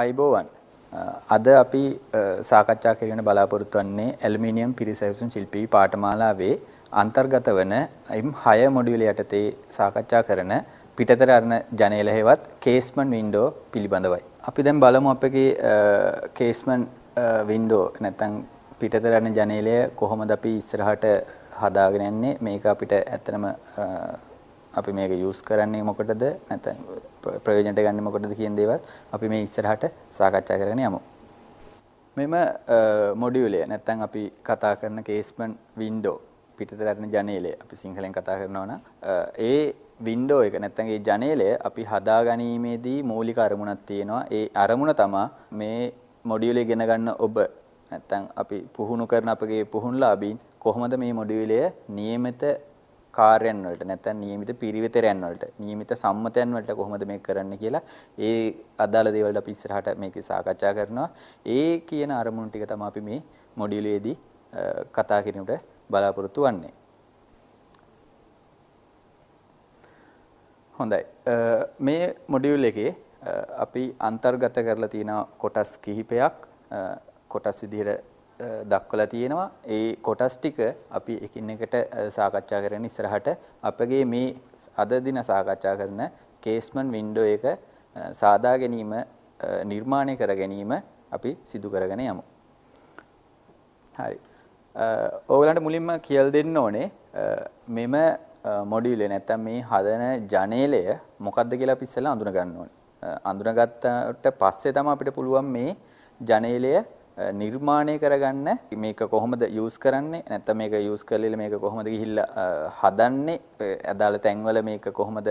ආයිබෝවන් අද අපි සාකච්ඡා කරගෙන බලාපොරොත්තු වෙන්නේ ඇලුමිනියම් පිරිසැසුම් ශිල්පී පාඨමාලාවේ අන්තර්ගත වන M6 මොඩියුල යටතේ සාකච්ඡා කරන පිටතර අරන ජනේල හේවත් කේස්මන් වින්ඩෝ පිළිබඳවයි. අපි දැන් බලමු අපගේ කේස්මන් වින්ඩෝ නැත්නම් පිටතර අරන ජනේලය කොහොමද අපි ඉස්සරහට හදාගෙන යන්නේ මේක අපිට ඇත්තනම අපි මේක යූස් කරන්නේ මොකටද නැත්නම් ප්‍රයෝජනට ගන්න මොකටද කියන දේවල් අපි මේ ඉස්සරහට සාකච්ඡා කරගෙන යමු. මෙම මොඩියුලය නැත්තම් අපි කතා කරන කේස්මන් වින්ඩෝ පිටතට යන ජනේලය අපි සිංහලෙන් කතා කරනවා නම් ඒ වින්ඩෝ එක නැත්තම් ඒ ජනේලය අපි හදා ගැනීමේදී මූලික අරමුණක් තියෙනවා. ඒ අරමුණ තමයි මේ මොඩියුලය ඉගෙන ගන්න ඔබ නැත්තම් අපි පුහුණු කරන අපගේ පුහුණුලාභීන් කොහොමද මේ මොඩියුලය નિયમિત කාර්යයන් වලට නැත්නම් નિયમિત පිරිවිතරයන් වලට નિયમિત සම්මතයන් වලට කොහොමද මේක කරන්න කියලා ඒ අදාළ දේවල් අපි ඉස්සරහට මේකේ සාකච්ඡා කරනවා ඒ කියන අරමුණු ටික තමයි අපි මේ මොඩියුලේදී කතා කිරීමට බලාපොරොත්තු වෙන්නේ හොඳයි මේ මොඩියුල් එකේ අපි අන්තර්ගත කරලා තියෙන කොටස් කිහිපයක් කොටස් විදිහට දක්වලා තියෙනවා. ඒ කොටස් ටික අපි එකින් එකට සාකච්ඡා කරගෙන ඉස්සරහට අපගේ මේ අද දින සාකච්ඡා කරන කේස්මන් වින්ඩෝ එක සාදා ගැනීම නිර්මාණය කර ගැනීම අපි සිදු කරගෙන යමු. හරි. ඕගලන්ට මුලින්ම කියල් දෙන්න ඕනේ මෙම මොඩියුලේ නැත්තම් මේ හදන ජනේලය මොකක්ද කියලා අපි ඉස්සෙල්ලා අඳුන ගන්න ඕනේ. අඳුනගත්තට පස්සේ තමයි අපිට පුළුවන් මේ ජනේලය නිර්මාණය කරගන්න මේක කොහොමද යස් කරන්නේ නැත්ත මේක යස් කරලල මේක කොහොමද හිල්ල හදන්නේ ඇදාළ තැන්වල මේක කොහොමද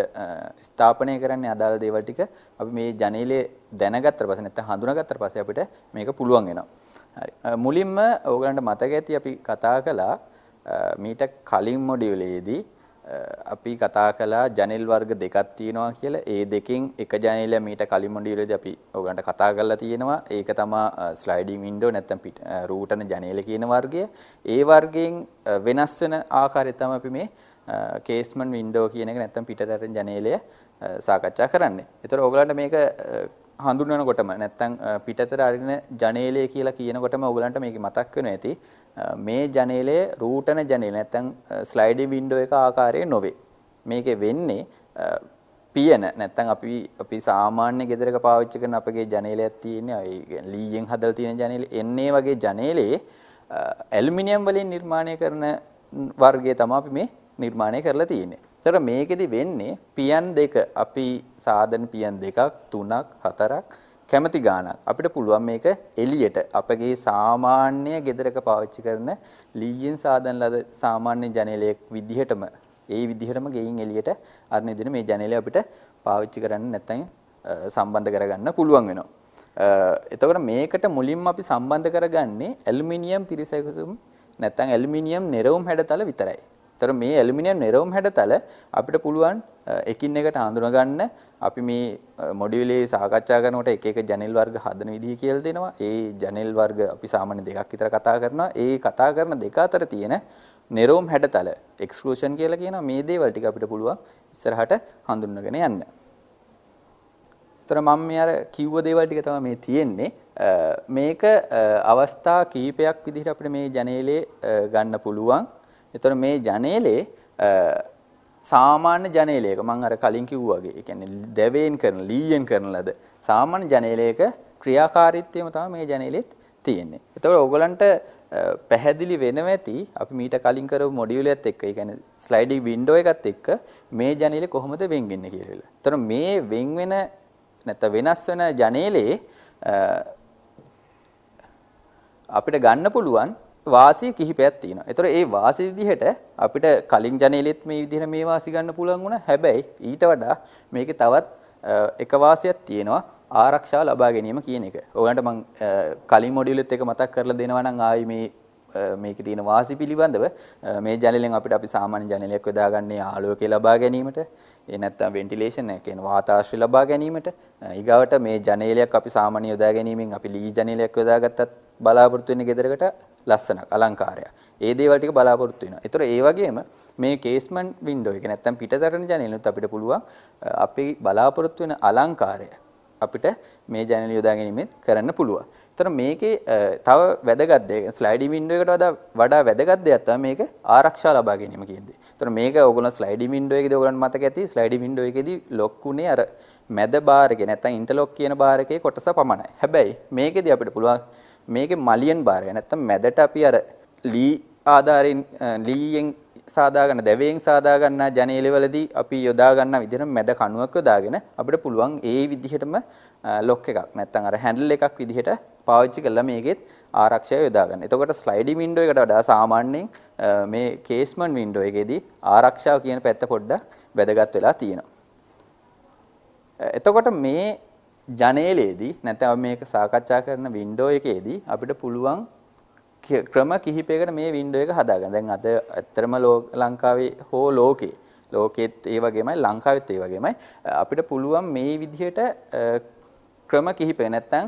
ස්ථාපනය කරන්නේ අදාළ දේවටික අපි මේ ජනීලේ දැනගත්තර පස නැත හඳුනගත්තර පස අපිට මේක පුළුවන් වෙනවා මුලින්ම ඕගලන්ට මතක ඇති අපි කතා කලා මීට කලින් මොඩියුලයේදී අපි කතා කළා ජනෙල් වර්ග දෙකක් තියෙනවා කියලා. ඒ දෙකෙන් එක ජනෙල මීට කලින් මොඩියුලේදී අපි ඔයගලන්ට කතා කරලා තියෙනවා. ඒක තමයි ස්ලයිඩින් වින්ඩෝ නැත්නම් රූටන ජනේල කියන වර්ගය. ඒ වර්ගයෙන් වෙනස් වෙන ආකාරය තමයි අපි මේ කේස්මන් වින්ඩෝ කියන එක නැත්නම් පිටරටින් ජනේලය සාකච්ඡා කරන්නේ. ඒතර ඔයගලන්ට මේක හඳුන්වනකොටම නැත්තම් පිටතර අරින ජනේලය කියලා කියනකොටම ඔයගලන්ට මේක මතක් වෙනවා ඇති මේ ජනේලය රූටන ජනේල නැත්නම් ස්ලයිඩින් වින්ඩෝ එක ආකාරයේ නොවේ. මේකේ වෙන්නේ පියන නැත්නම් අපි අපි සාමාන්‍ය ගෙදරක පාවිච්චි කරන අපගේ ජනේලයක් තියෙන්නේ ඒ ලීයෙන් හදලා තියෙන ජනේල එන්නේ වගේ ජනේලේ ඇලුමිනියම් වලින් නිර්මාණය කරන වර්ගය තමයි අපි මේ නිර්මාණය කරලා තියෙන්නේ. ඒතර මේකෙදි වෙන්නේ පියන් දෙක අපි සාධන පියන් දෙකක් තුනක් හතරක් කැමති ගාණක් අපිට පුළුවන් මේක එළියට අපගේ සාමාන්‍ය ගෙදරක පාවිච්චි කරන ලීයෙන් සාදන ලද සාමාන්‍ය ජනේලයක් විදිහටම ඒ විදිහටම ගෙයින් එළියට අරගෙන දෙන මේ ජනේලය අපිට පාවිච්චි කරන්න නැත්නම් සම්බන්ධ කරගන්න පුළුවන් වෙනවා. එතකොට මේකට මුලින්ම අපි සම්බන්ධ කරගන්නේ ඇලුමිනියම් පිරිසැකතුම් නැත්නම් ඇලුමිනියම් නිරවුම් හැඩතල විතරයි. ඇත්තට මේ ඇලුමිනියම් නිරවුම් හැඩතල අපිට පුළුවන් එකින් එකට හඳුනගන්න අපි මේ මොඩියුලේ සාකච්ඡා කරනකොට එක එක ජනෙල් වර්ග හදන විදිහ කියලා දෙනවා. ඒ ජනෙල් වර්ග අපි සාමාන්‍ය දෙකක් විතර කතා කරනවා. ඒ කතා කරන දෙක අතර තියෙන නිරවුම් හැඩතල එක්ස්ක්ලූෂන් කියලා කියනවා. මේ දේවල් ටික අපිට පුළුවන් ඉස්සරහට හඳුන්වගෙන යන්න. ඒතර මම මේ අර කිව්ව දේවල් ටික තමයි මේ තියෙන්නේ. මේක අවස්ථා කීපයක් විදිහට අපිට මේ ජනේලේ ගන්න පුළුවන්. එතකොට මේ ජනේලේ සාමාන්‍ය ජනේලයක මම අර කලින් කිව්වා වගේ ඒ කියන්නේ දැවයෙන් කරන ලීයෙන් කරන ලද සාමාන්‍ය ජනේලයක ක්‍රියාකාරීත්වයම තමයි මේ ජනේලෙත් තියෙන්නේ. එතකොට ඕගලන්ට පැහැදිලි වෙනව ඇති අපි මීට කලින් කරපු මොඩියුලයත් එක්ක ඒ කියන්නේ ස්ලයිඩින් වින්ඩෝ එකත් එක්ක මේ ජනේලෙ කොහොමද වෙන් වෙන්නේ කියලා. එතකොට මේ වෙන් වෙන නැත්නම් වෙනස් වෙන ජනේලේ අපිට ගන්න පුළුවන් වාසි කිහිපයක් තියෙනවා. ඒතර ඒ වාසි විදිහට අපිට කලින් ජනේලෙත් මේ විදිහට මේ වාසි ගන්න පුළුවන් වුණා. හැබැයි ඊට වඩා මේකේ තවත් එක වාසියක් තියෙනවා. ආරක්ෂාව ලබා ගැනීම කියන එක. ඕගලන්ට මම කලින් මොඩියුලෙත් එක මතක් කරලා දෙනවා නම් ආයි මේ මේකේ තියෙන වාසි පිළිබඳව මේ ජනලෙන් අපිට අපි සාමාන්‍ය ජනලයක් යොදාගන්නේ ආලෝකය ලබා ගැනීමට ඒ නැත්තම් වෙන්ටිලේෂන් එක කියන වාතාශ්‍රය ලබා ගැනීමට ඊගාවට මේ ජනේලයක් අපි සාමාන්‍ය යොදා ගැනීමෙන් අපි ලී ජනේලයක් යොදාගත්තත් බලාපොරොත්තු වෙන්නේ ගෙදරකට ලස්සනක් අලංකාරයක්. ඒ දේවල් ටික බලාපොරොත්තු වෙනවා. ඒතර ඒ වගේම මේ කේස්මන්ට් වින්ඩෝ එක නැත්තම් පිටතරන ජනේලෙත් අපිට පුළුවන් අපි බලාපොරොත්තු වෙන අලංකාරය අපිට මේ ජනේල යොදා ගැනීමෙන් කරන්න පුළුවන්. එතන මේකේ තව වැදගත් දෙයක් ස්ලයිඩින් වින්ඩෝ එකට වඩා වඩා වැදගත් දෙයක් තමයි මේක ආරක්ෂා ලබා ගැනීම කියන්නේ. එතන මේක ඕගොල්ලෝ ස්ලයිඩින් වින්ඩෝ එකේදී ඕගොල්ලන් මතක ඇති ස්ලයිඩින් වින්ඩෝ එකේදී ලොක් උනේ අර මැද බාර් එකේ නැත්නම් ඉන්ටර්ලොක් කියන බාර් එකේ කොටස පමණයි. හැබැයි මේකේදී අපිට පුළුවන් මේකේ මලියන් බාරය නැත්නම් මැදට අපි අර ලී ආධාරයෙන් ලීයෙන් සාදාගන්න දැවයෙන් සාදාගන්න ජනේලවලදී අපි යොදාගන්න විදිහට මැද කණුවක් යොදාගෙන අපිට පුළුවන් ඒ විදිහටම ලොක් එකක් නැත්නම් අර හැන්ඩල් එකක් විදිහට පාවිච්චි කරලා මේකෙත් ආරක්ෂාව යොදා ගන්න. එතකොට ස්ලයිඩින් වින්ඩෝ එකට වඩා සාමාන්‍යයෙන් මේ කේස්මන් වින්ඩෝ එකේදී ආරක්ෂාව කියන පැත්ත පොඩ්ඩක් වැදගත් වෙලා තියෙනවා. එතකොට මේ ජනේලයේදී නැත්නම් මේක සාකච්ඡා කරන වින්ඩෝ එකේදී අපිට පුළුවන් ක්‍රම කිහිපයකට මේ වින්ඩෝ එක හදාගන්න. දැන් අද ඇත්තටම ලංකාවේ හෝ ලෝකේ ලෝකෙත් ඒ වගේමයි ලංකාවෙත් ඒ වගේමයි අපිට පුළුවන් මේ විදිහට ක්‍රම කිහිපය නැත්නම්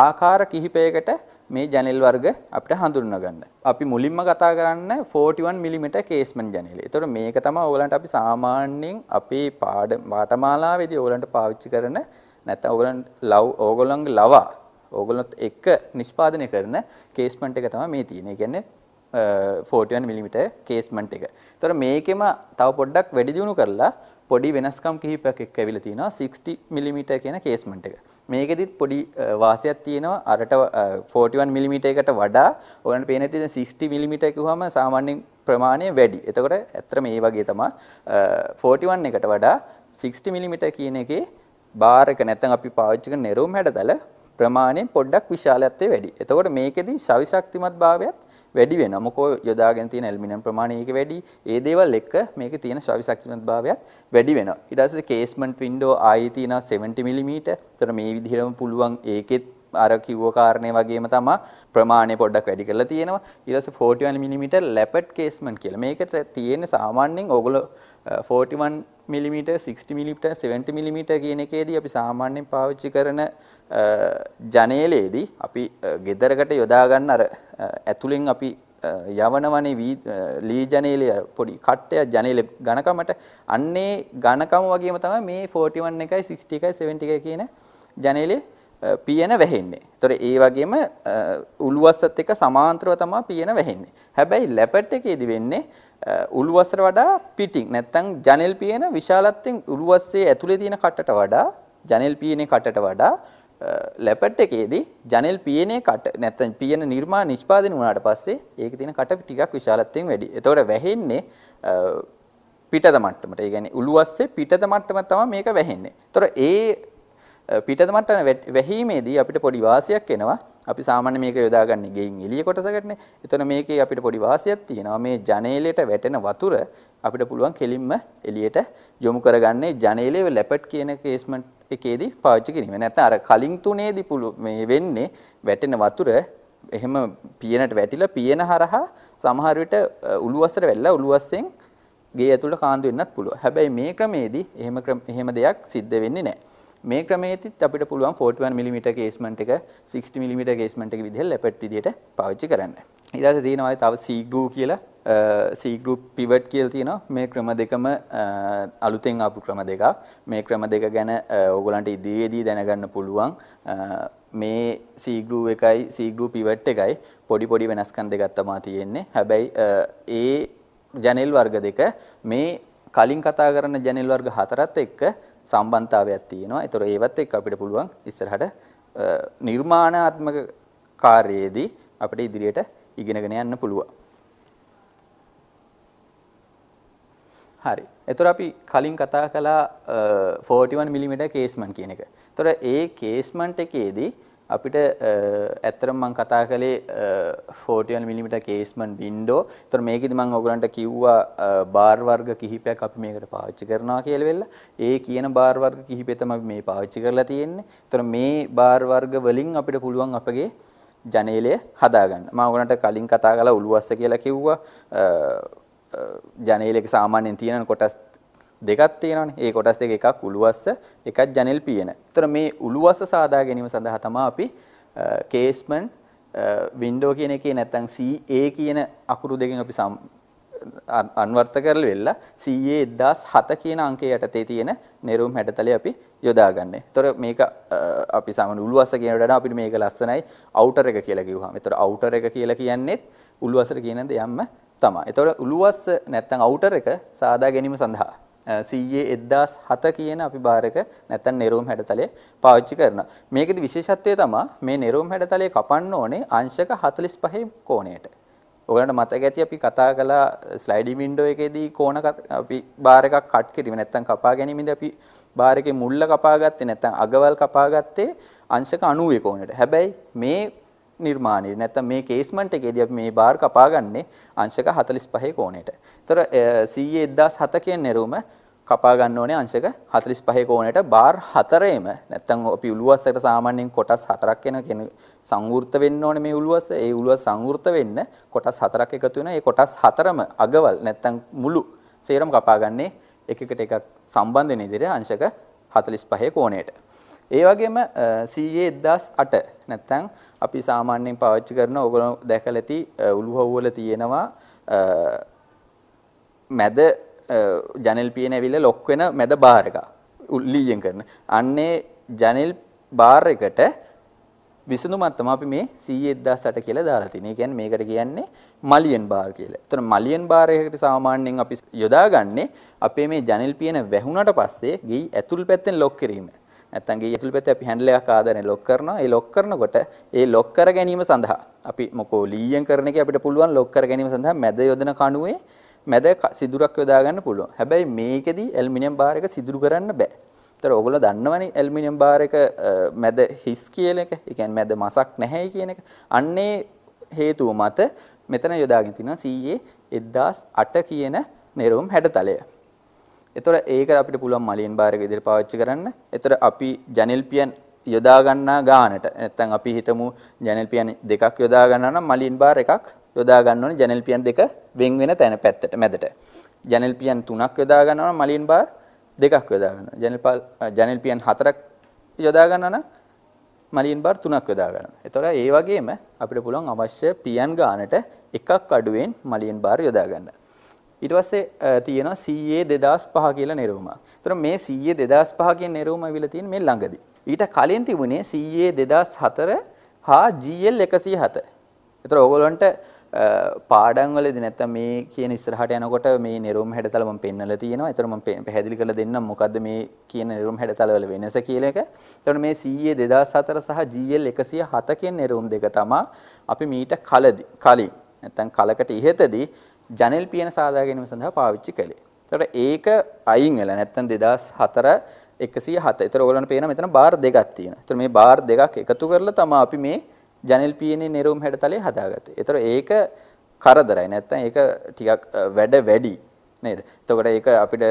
ආකාර කිහිපයකට මේ ජනෙල් වර්ග අපිට හඳුන්වා ගන්න. අපි මුලින්ම කතා කරන්න 41 mm කේස්මන් ජනෙල. ඒතකොට මේක තමයි ඕගලන්ට අපි සාමාන්‍යයෙන් අපේ පාඩ පාඨමාලාවේදී ඕගලන්ට පාවිච්චි කරන නැත්නම් ඕගලන් ලව් ඕගලන්ගේ ලවා ඕගලොත් එක්ක නිෂ්පාදනය කරන කේස්මන්ට් එක තමයි මේ තියෙන්නේ. ඒ කියන්නේ 41 mm කේස්මන්ට් එක. ඒතර මේකෙම තව පොඩ්ඩක් වැඩි දියුණු කරලා පොඩි වෙනස්කම් කිහිපයක් එක්ක ඇවිල්ලා තිනවා 60 mm කියන කේස්මන්ට් එක. මේකෙදිත් පොඩි වාසියක් තියෙනවා අරට 41 mm එකට වඩා ඔයාලට පේන ඇති 60 mm කිව්වම සාමාන්‍ය ප්‍රමාණය වැඩි. එතකොට ඇත්තට මේ වගේ තමයි 41 එකට වඩා 60 mm කියන එකේ බාර් එක නැත්නම් අපි පාවිච්චි කරන නිරෝම් හැඩතල ප්‍රමාණය පොඩ්ඩක් විශාලත්වයේ වැඩි. එතකොට මේකෙදි ශවිශක්තිමත් භාවයත් වැඩි වෙනවා. මොකද යොදාගෙන තියෙන ඇලුමිනියම් ප්‍රමාණය ඒක වැඩි. ඒ දේවල් එක්ක මේකේ තියෙන ශවි ශක්තිමත්භාවයත් වැඩි වෙනවා. ඊට පස්සේ කේස්මන්ට් වින්ඩෝ ආයේ තියෙනවා 70 mm. ඒතර මේ විදිහටම පුළුවන් ඒකෙත් අර කිව්ව කාරණේ වගේම තමයි ප්‍රමාණය පොඩ්ඩක් වැඩි කරලා තියෙනවා. ඊට පස්සේ 41 mm ලැපට් කේස්මන්ට් කියලා. මේකට තියෙන සාමාන්‍යයෙන් ඕගොල්ලෝ 41 mm 60 mm 70 mm කියන එකේදී අපි සාමාන්‍යයෙන් පාවිච්චි කරන ජනේලයේදී අපි ගෙදරකට යොදා ගන්න අර ඇතුලෙන් අපි යවනවනේ ලී ජනේලය පොඩි කට්ටයක් ජනේල ඝනකමට අන්නේ ඝනකම වගේම තමයි මේ 41 එකයි 60 එකයි 70 එකයි කියන ජනේලේ පියන වැහෙන්නේ. ඒතොර ඒ වගේම උළුවස්සත් එක සමාන්තරව තමයි පියන වැහෙන්නේ. හැබැයි ලැපට් එකේදී වෙන්නේ උළුවස්සට වඩා පිටින් නැත්තම් ජනෙල් පියන විශාලත්වයෙන් උළුවස්සේ ඇතුලේ තියෙන කටට වඩා ජනෙල් පියනේ කටට වඩා ලැපට් එකේදී ජනෙල් පියනේ කට නැත්තම් පියන නිර්මාණ නිෂ්පාදනය වුණාට පස්සේ ඒකේ තියෙන කට ටිකක් විශාලත්වයෙන් වැඩි. එතකොට වැහෙන්නේ පිටත මට්ටමට. ඒ කියන්නේ උළුවස්සේ පිටත මට්ටම තමයි මේක වැහෙන්නේ. එතකොට ඒ පිටත මට්ටම වැහීමේදී අපිට පොඩි වාසියක් එනවා. අපි සාමාන්‍ය මේක යොදාගන්නේ ගෙයින් එළිය කොටසකටනේ. එතන මේකේ අපිට පොඩි වාසියක් තියෙනවා. මේ ජනේලයට වැටෙන වතුර අපිට පුළුවන් කෙලින්ම එළියට යොමු කරගන්නේ ජනේලේ ලැපට් කියන කේස්මන්ට් එකේදී පාවිච්චි කිරීම. නැත්නම් අර කලින් තුනේදී පුළු මේ වෙන්නේ වැටෙන වතුර එහෙම පියනට වැටිලා පියන හරහා සමහර විට උළුවස්සට වැල්ලා උළුවස්සෙන් ගේ ඇතුළට කාන්දු වෙන්නත් පුළුවන්. හැබැයි මේ ක්‍රමේදී එහෙම එහෙම දෙයක් සිද්ධ වෙන්නේ නැහැ. මේ ක්‍රමයේදීත් අපිට පුළුවන් 41 mm ගේස්මන්ට් එක 60 mm ගේස්මන්ට් එක විදිහට ලැපට් විදිහට පාවිච්චි කරන්න. ඊළඟට තියෙනවා තව C groove කියලා C group pivot කියලා තියෙනවා මේ ක්‍රම දෙකම අලුතෙන් ආපු ක්‍රම දෙකක් මේ ක්‍රම දෙක ගැන ඕගොල්ලන්ට ඉදිරියේදී දැනගන්න පුළුවන් මේ C group එකයි C group pivot එකයි පොඩි පොඩි වෙනස්කම් දෙකක් තමයි තියෙන්නේ හැබැයි ඒ ජනෙල් වර්ග දෙක මේ කලින් කතා කරන ජනෙල් වර්ග හතරත් එක්ක සම්බන්ධතාවයක් තියෙනවා. ඒතර ඒවත් එක්ක අපිට පුළුවන් ඉස්සරහට නිර්මාණාත්මක කාර්යයේදී අපිට ඉදිරියට ඉගෙනගෙන යන්න පුළුවන්. හරි. එතකොට අපි කලින් කතා කළා 41 mm කේස්මන්ට් කියන එක. එතකොට ඒ කේස්මන්ට් එකේදී අපිට ඇත්තරම් මං කතා කළේ 40 mm කේස්මන් වින්ඩෝ. ඒතර මේකෙදි මං ඔයගලන්ට කිව්වා බාර් වර්ග කිහිපයක් අපි මේකට පාවිච්චි කරනවා කියලා වෙලා. ඒ කියන බාර් වර්ග කිහිපය තමයි මේ පාවිච්චි කරලා තියෙන්නේ. ඒතර මේ බාර් වර්ග වලින් අපිට පුළුවන් අපගේ ජනේලය හදාගන්න. මම ඔයගලන්ට කලින් කතා කළා උළුවස්ස කියලා කිව්වා. ජනේලයක සාමාන්‍යයෙන් තියෙන කොටස් දෙකක් තියෙනවානේ. ඒ කොටස් දෙක එකක් උළුවස්ස, එකක් ජනෙල් පියන. ඒතර මේ උළුවස්ස සාදා ගැනීම සඳහා තමයි අපි කේස්මන් වින්ඩෝ කියන එකේ නැත්තම් CA කියන අකුරු දෙකෙන් අපි අන්වර්ථ කරලා වෙලා CA 1007 කියන අංකය යටතේ තියෙන නෙරුම් හැඩතලේ අපි යොදාගන්නේ. ඒතොර මේක අපි සාමාන්‍ය උළුවස්ස කියන වඩා අපිට මේක ලස්සනයි අවුටර් එක කියලා කිව්වහම. ඒතොර අවුටර් එක කියලා කියන්නේ උළුවස්සට කියන දෙයක්ම තමයි. ඒතොර උළුවස්ස නැත්තම් අවුටර් එක සාදා ගැනීම සඳහා CA 1007 කියන අපි බාරක නැත්තම් නෙරෝම් හැඩතලය පාවිච්චි කරනවා. මේකෙදි විශේෂත්වය තමයි මේ නෙරෝම් හැඩතලය කපන්න ඕනේ අංශක 45 කෝණයට. ඔයාලට මතක ඇති අපි කතා කළා ස්ලයිඩින් වින්ඩෝ එකේදී කෝණ අපි බාර් එකක් කට් කිරීම නැත්තම් කපා ගැනීමදී අපි බාර් එකේ මුල්ල කපාගත්තේ නැත්තම් අගවල් කපාගත්තේ අංශක 90 කෝණයට. හැබැයි මේ නිර්මාණයේ නැත්නම් මේ කේස්මන්ට් එකේදී අපි මේ බාර් කපාගන්නේ අංශක 45 කෝණයට. ඒතර 100 1007 කියන නිරුම කපා ගන්න ඕනේ අංශක 45 කෝණයට බාර් හතරේම නැත්තම් අපි උළුවස්සකට සාමාන්‍යයෙන් කොටස් හතරක් වෙන කියන සංවෘත වෙන්න ඕනේ මේ උළුවස්ස. ඒ උළුවස්ස සංවෘත වෙන්න කොටස් හතරක් එකතු වෙන. ඒ කොටස් හතරම අගවල් නැත්තම් මුළු සේරම කපා ගන්නේ එක එකට එකක් සම්බන්ධ වෙන ඉදිරිය අංශක 45 කෝණයට. ඒ වගේම CA 1008 නැත්නම් අපි සාමාන්‍යයෙන් පාවිච්චි කරන ඕගොල්ලෝ දැකලා ඇති උළුහව්වල තියෙනවා මැද ජනෙල් පියන ඇවිල්ලා ලොක් වෙන මැද බාර් එක ලීයෙන් කරන. අන්නේ ජනෙල් බාර් එකට විසඳුමක් තමයි අපි මේ C1008 කියලා දාලා තිනේ. ඒ කියන්නේ මේකට කියන්නේ මලියන් බාර් කියලා. එතන මලියන් බාර් එකකට සාමාන්‍යයෙන් අපි යොදාගන්නේ අපේ මේ ජනෙල් පියන වැහුණට පස්සේ ගෙයි ඇතුල් පැත්තෙන් ලොක් කිරීම. නැත්තම් ගේ ඇතුළු පැත්තේ අපි හැන්ඩල් එකක් ආදරෙන් ලොක් කරනවා. ඒ ලොක් කරනකොට ඒ ලොක් කර ගැනීම සඳහා අපි මොකෝ ලීයෙන් කරන එකේ අපිට පුළුවන් ලොක් කර ගැනීම සඳහා මැද යොදන කණුවේ මැද සිදුරක් යොදා ගන්න පුළුවන්. හැබැයි මේකෙදි ඇලුමිනියම් බාර් එක සිදුරු කරන්න බෑ. ඒතර ඔයගොල්ලෝ දන්නවනේ ඇලුමිනියම් බාර් එක මැද හිස් කියන එක. ඒ කියන්නේ මැද මසක් නැහැ කියන එක. අන්නේ හේතුව මත මෙතන යොදාගෙන තිනවා CA 1008 කියන නෙරුම් හැඩතලය. එතකොට ඒක අපිට පුළුවන් මලින් බාරක ඉදිරිය පාවිච්චි කරන්න. එතකොට අපි ජනෙල් පියන් යොදා ගන්නා ගානට නැත්නම් අපි හිතමු ජනෙල් පියන් දෙකක් යොදා ගන්නවා නම් මලින් බාර එකක් යොදා ගන්න ඕනේ ජනෙල් පියන් දෙක වෙන් වෙන තැන පැත්තට මැදට. ජනෙල් පියන් තුනක් යොදා ගන්නවා නම් මලින් බාර දෙකක් යොදා ගන්නවා. ජනෙල් ජනෙල් පියන් හතරක් යොදා ගන්නවා නම් මලින් බාර් තුනක් යොදා ගන්න. එතකොට ඒ වගේම අපිට පුළුවන් අවශ්‍ය පියන් ගානට එකක් අඩුවෙන් මලින් බාර් යොදා ගන්න. ඊට පස්සේ තියෙනවා CA 2005 කියලා නිරූපමක්. ඒතර මේ CA 2005 කියන නිරූපම අවිලා තියෙන මේ ළඟදී. ඊට කලින් තිබුණේ CA 2004 හා GL 107. ඒතර ඕගොල්ලන්ට පාඩම් වලදී නැත්තම් මේ කියන ඉස්සරහට යනකොට මේ නිරූපම හැඩතල මම පෙන්වලා තියෙනවා. ඒතර මම පැහැදිලි කරලා දෙන්නම් මොකද්ද මේ කියන නිරූපම හැඩතල වල වෙනස කියලා එක. එතකොට මේ CA 2004 සහ GL 107 කියන නිරූපම දෙක තමයි අපි මීට කලදී කලින් නැත්තම් කලකට ඉහතදී ජනෙල් පියන සාදා ගැනීම සඳහා පාවිච්චි කළේ. එතකොට ඒක අයින් වෙලා නැත්තම් 2004 107. ඒතර ඕගලන්ට පේන මෙතන බාර් දෙකක් තියෙනවා. ඒතර මේ බාර් දෙකක් එකතු කරලා තමයි අපි මේ ජනෙල් පියනේ නෙරවුම් හැඩතලේ හදාගත්තේ. ඒතර ඒක කරදරයි නැත්තම් ඒක ටිකක් වැඩ වැඩි. නේද? එතකොට ඒක අපිට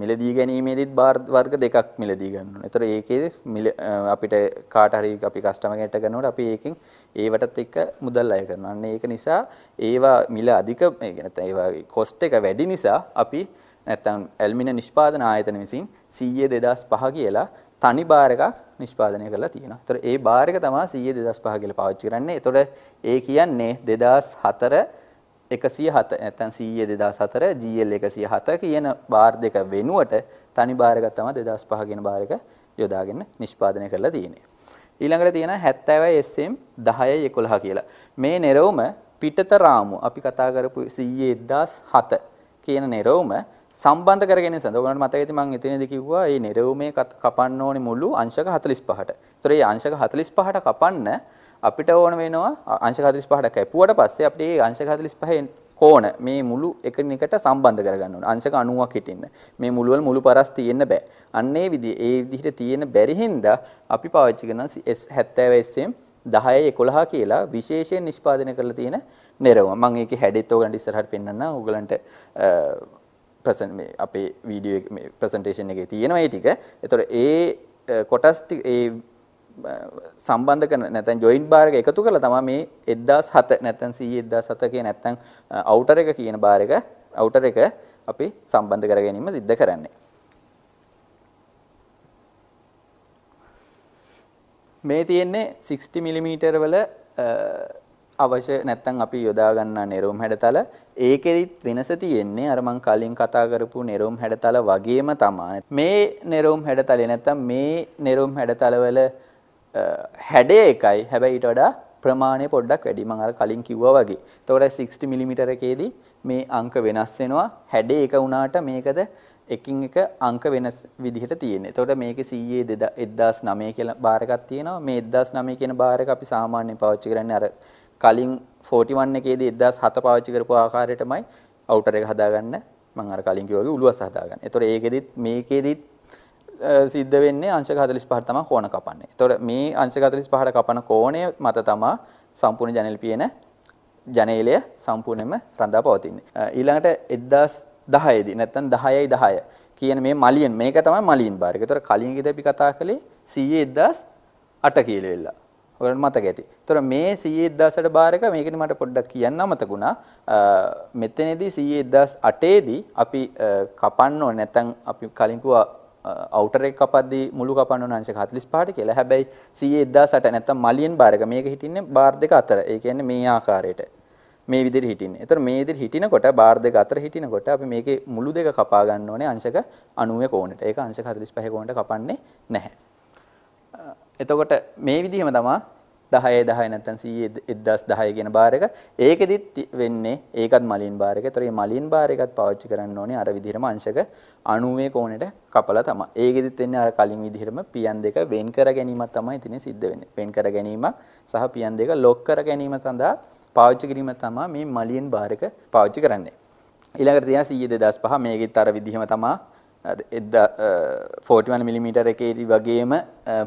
මිලදී ගැනීමේදීත් බාර් වර්ග දෙකක් මිලදී ගන්න ඕනේ. ඒතර ඒකේ මිල අපිට කාට හරි අපි කස්ටමර් කෙනෙක්ට කරනකොට අපි ඒකෙන් ඒවටත් එක්ක මුදල් අය කරනවා. අන්න ඒක නිසා ඒවා මිල අධික ඒ කියන්නේ ඒවා cost එක වැඩි නිසා අපි නැත්තම් ඇල්මින නිෂ්පාදන ආයතන විසින් CA 2005 කියලා තනි බාර් එකක් නිෂ්පාදනය කරලා තියෙනවා. ඒතර ඒ බාර් එක තමයි CA 2005 කියලා පාවිච්චි කරන්නේ. ඒතර ඒ කියන්නේ 2004 107 නැත්නම් 100 2004 GL 107 කියන බාර් දෙක වෙනුවට තනි බාර් එකක් තමයි 2005 කියන බාර් එක යොදාගෙන නිෂ්පාදනය කරලා තියෙන්නේ. ඊළඟට තියෙන 70යි SM 10යි 11 කියලා. මේ නෙරවුම පිටත රාමු අපි කතා කරපු 100 1007 කියන නෙරවුම සම්බන්ධ කරගෙන සඳ ඔයගොල්ලන්ට මතක ඇති මම එතනදී කිව්වා මේ නෙරවුමේ කපන්න ඕනේ මුළු අංශක 45ට. ඒතර මේ අංශක 45ට කපන්න අපිට ඕන වෙනවා අංශ 45ට කැපුවට පස්සේ අපිට මේ අංශ 45 කෝණ මේ මුළු එකිනෙකට සම්බන්ධ කරගන්න ඕන. අංශක 90ක් හිටින්න. මේ මුළුවල මුළු පරස් තියෙන්න බෑ. අන්න ඒ විදිහ ඒ විදිහට තියෙන බැරි හින්දා අපි පාවිච්චි කරන 70 SM 10 11 කියලා විශේෂයෙන් නිෂ්පාදනය කරලා තියෙන නිරව. මම ඒකේ හැඩෙත් ඔයගලන්ට ඉස්සරහට පෙන්නන්න. ඔයගලන්ට ප්‍රසන්ට් මේ අපේ වීඩියෝ මේ ප්‍රසන්ටේෂන් එකේ තියෙනවා මේ ටික. ඒතකොට ඒ කොටස් ඒ සම්බන්ධ කරන නැත්නම් ජොයින් බාර් එක එකතු කරලා තමයි මේ 1007 නැත්නම් 100 1007 කියන නැත්නම් අවුටර් එක කියන බාර් එක අවුටර් එක අපි සම්බන්ධ කර ගැනීම සිද්ධ කරන්නේ. මේ තියෙන්නේ 60 mm වල අවශ්‍ය නැත්නම් අපි යොදා ගන්නා නෙරෝම් හැඩතල ඒකෙදිත් වෙනස තියෙන්නේ අර මං කලින් කතා කරපු නෙරෝම් හැඩතල වගේම තමයි මේ නෙරෝම් හැඩතලේ නැත්නම් මේ නෙරෝම් හැඩතල වල හැඩය එකයි හැබැයි ඊට වඩා ප්‍රමාණය පොඩ්ඩක් වැඩි මම අර කලින් කිව්වා වගේ. එතකොට 60 mm එකේදී මේ අංක වෙනස් වෙනවා. හැඩය එක වුණාට මේකද එකින් එක අංක වෙනස් විදිහට තියෙන්නේ. එතකොට මේකේ CA 1009 කියලා බාර් එකක් තියෙනවා. මේ 1009 කියන බාර් එක අපි සාමාන්‍යයෙන් පාවිච්චි කරන්නේ අර කලින් 41 එකේදී 1007 පාවිච්චි කරපු ආකාරයටමයි අවුටර් එක හදාගන්න මම අර කලින් කිව්වා වගේ උළුවස් හදාගන්න. එතකොට ඒකෙදිත් මේකෙදිත් සිද්ධ වෙන්නේ අංශ 45 තමයි කෝණ කපන්නේ. එතකොට මේ අංශ 45 කපන කෝණය මත තමයි සම්පූර්ණ ජනේල් පියන ජනේලය සම්පූර්ණයෙන්ම රඳා පවතින්නේ. ඊළඟට 1010 දී නැත්නම් 10යි 10 කියන මේ මලියෙන් මේක තමයි මලියෙන් බාරක. එතකොට කලින් ඉද අපි කතා කළේ 100 1008 කියලා වෙලා. ඔයාලට මතක ඇති. ඒතර මේ 100000ට බාරක මේකනේ මට පොඩ්ඩක් කියන්න අමතකුණා. මෙතනදී 100008 දී අපි කපන්න ඕනේ නැත්නම් අපි කලින් කිව්වා අවුටර් එක කපද්දී මුළු කපන්න ඕන අංශක 45ට කියලා. හැබැයි 100 නැත්තම් මලියෙන් බාරක මේක හිටින්නේ බාර් දෙක අතර. ඒ කියන්නේ මේ ආකාරයට මේ විදිහට හිටින්නේ. ඒතර මේ විදිහට හිටිනකොට බාර් දෙක අතර හිටිනකොට අපි මේකේ මුළු දෙක කපා ගන්න ඕනේ අංශක 90 කෝණයට. ඒක අංශක 45 කෝණයට කපන්නේ නැහැ. එතකොට මේ විදිහම තමයි 10 10 නැත්නම් 100 1010 කියන බාර් එක ඒකෙදිත් වෙන්නේ ඒකත් මලින් බාර් එක. ඒතර මේ මලින් බාර් එකත් පාවිච්චි කරන්න ඕනේ අර විදිහටම අංශක 90 කෝණයට කපලා තමයි. ඒකෙදිත් වෙන්නේ අර කලින් විදිහටම පියන් දෙක වෙන් කර ගැනීමක් තමයි ඉතින් සිද්ධ වෙන්නේ. වෙන් කර ගැනීමක් සහ පියන් දෙක ලොක් කර ගැනීම සඳහා පාවිච්චි කිරීම තමයි මේ මලින් බාර් එක පාවිච්චි කරන්නේ. ඊළඟට තියෙනවා 100 2005 මේකෙත් අර විදිහම තමයි 41 mm එකේදී වගේම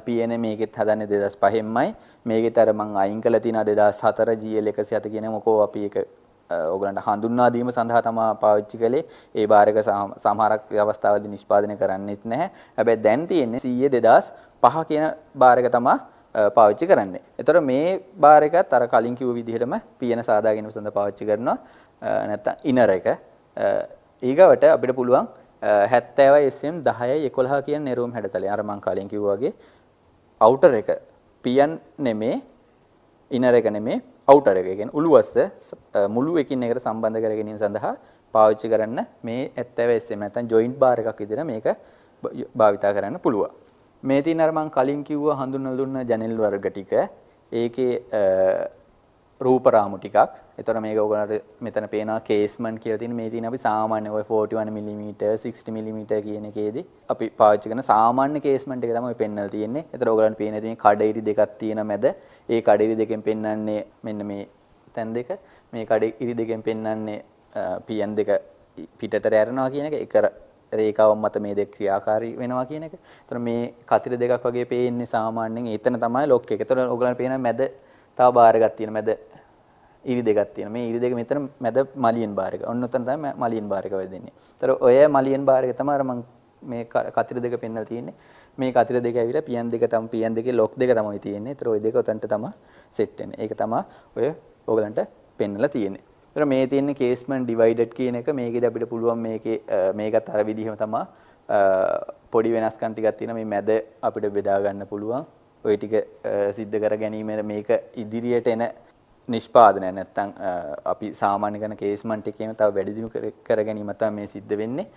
PN මේකෙත් හදන්නේ 2005ෙන්මයි. මේකෙත් අර මං අයින් කරලා තියෙනවා 2004 GL 107 කියන මොකෝ අපි ඒක ඕගලන්ට හඳුන්වා දීම සඳහා තමයි පාවිච්චි කළේ. ඒ බාරක සමහරක් අවස්ථාවලදී නිෂ්පාදනය කරන්නෙත් නැහැ. හැබැයි දැන් තියෙන්නේ 100 2005 කියන බාරක තමයි පාවිච්චි කරන්නේ. එතකොට මේ බාර් එකත් අර කලින් කිව්ව විදිහටම PN සාදා ගැනීම සඳහා පාවිච්චි කරනවා. නැත්තම් ඉනර් එක. ඊගවට අපිට පුළුවන් 70යි SM 10යි 11 කියන නෙරූම් හැඩතලය. අර මං කලින් කිව්වා වගේ අවුටර් එක පියන් නෙමේ ඉනර් එක නෙමේ අවුටර් එක. කියන්නේ උළුවස්ස මුළු එකින් එකට සම්බන්ධ කර ගැනීම සඳහා පාවිච්චි කරන්න මේ 70 SM නැත්නම් ජොයින්ට් බාර් එකක් විදිහට මේක භාවිතා කරන්න පුළුවන්. මේ තියෙන අර මං කලින් කිව්වා හඳුන්වලා දුන්න ජනෙල් වර්ග ටික ඒකේ රූපරාමු ටිකක්. එතකොට මේක ඔයගොල්ලන්ට මෙතන පේනවා කේස්මන්ට් කියලා තියෙන මේ තියෙන අපි සාමාන්‍ය ඔය 41 mm 60 mm කියන එකේදී අපි පාවිච්චි කරන සාමාන්‍ය කේස්මන්ට් එක තමයි පෙන්වලා තියෙන්නේ. එතකොට ඔයගොල්ලන්ට පේන තියෙන කඩිරි දෙකක් තියෙන මැද ඒ කඩිරි දෙකෙන් පෙන්වන්නේ මෙන්න මේ තැන් දෙක. මේ කඩිරි දෙකෙන් පෙන්වන්නේ PN දෙක පිටතට ඇරෙනවා කියන එක එක රේකාව මත මේ දෙක ක්‍රියාකාරී වෙනවා කියන එක. එතකොට මේ කතිර දෙකක් වගේ පේන්නේ සාමාන්‍යයෙන් එතන තමයි ලොක් එක. එතකොට ඔයගොල්ලන් පේන මැද තව බාරයක් තියෙන මැද ඉරි දෙකක් තියෙනවා. මේ ඉරි දෙක මෙතන මැද මලියෙන් බාර් එක. ඔන්න ඔතන තමයි මලියෙන් බාර් එක වෙදෙන්නේ. ඒතර ඔය මලියෙන් බාර් එක තමයි මම මේ කතිර දෙක පෙන්වලා තියෙන්නේ. මේ කතිර දෙක ඇවිල්ලා පියන් දෙක තම පියන් දෙකේ ලොක් දෙක තමයි තියෙන්නේ. ඒතර ওই දෙක ඔතනට තමයි සෙට් වෙන්නේ. ඒක තමයි ඔය ඕගලන්ට පෙන්වලා තියෙන්නේ. ඒතර මේ තියෙන කේස්මන් ඩිවයිඩඩ් කියන එක මේකෙදි අපිට පුළුවන් මේකේ මේකත් අර විදිහම තමයි පොඩි වෙනස්කම් ටිකක් තියෙනවා. මේ මැද අපිට බෙදා ගන්න පුළුවන්. ওই ටික සිද්ධ කර ගැනීම මේක ඉදිරියට එන නිෂ්පාදනය නැත්තම් අපි සාමාන්‍ය කරන කේස්මන්ට් එකේම තව වැඩි දියුණු කර ගැනීම තමයි මේ සිද්ධ වෙන්නේ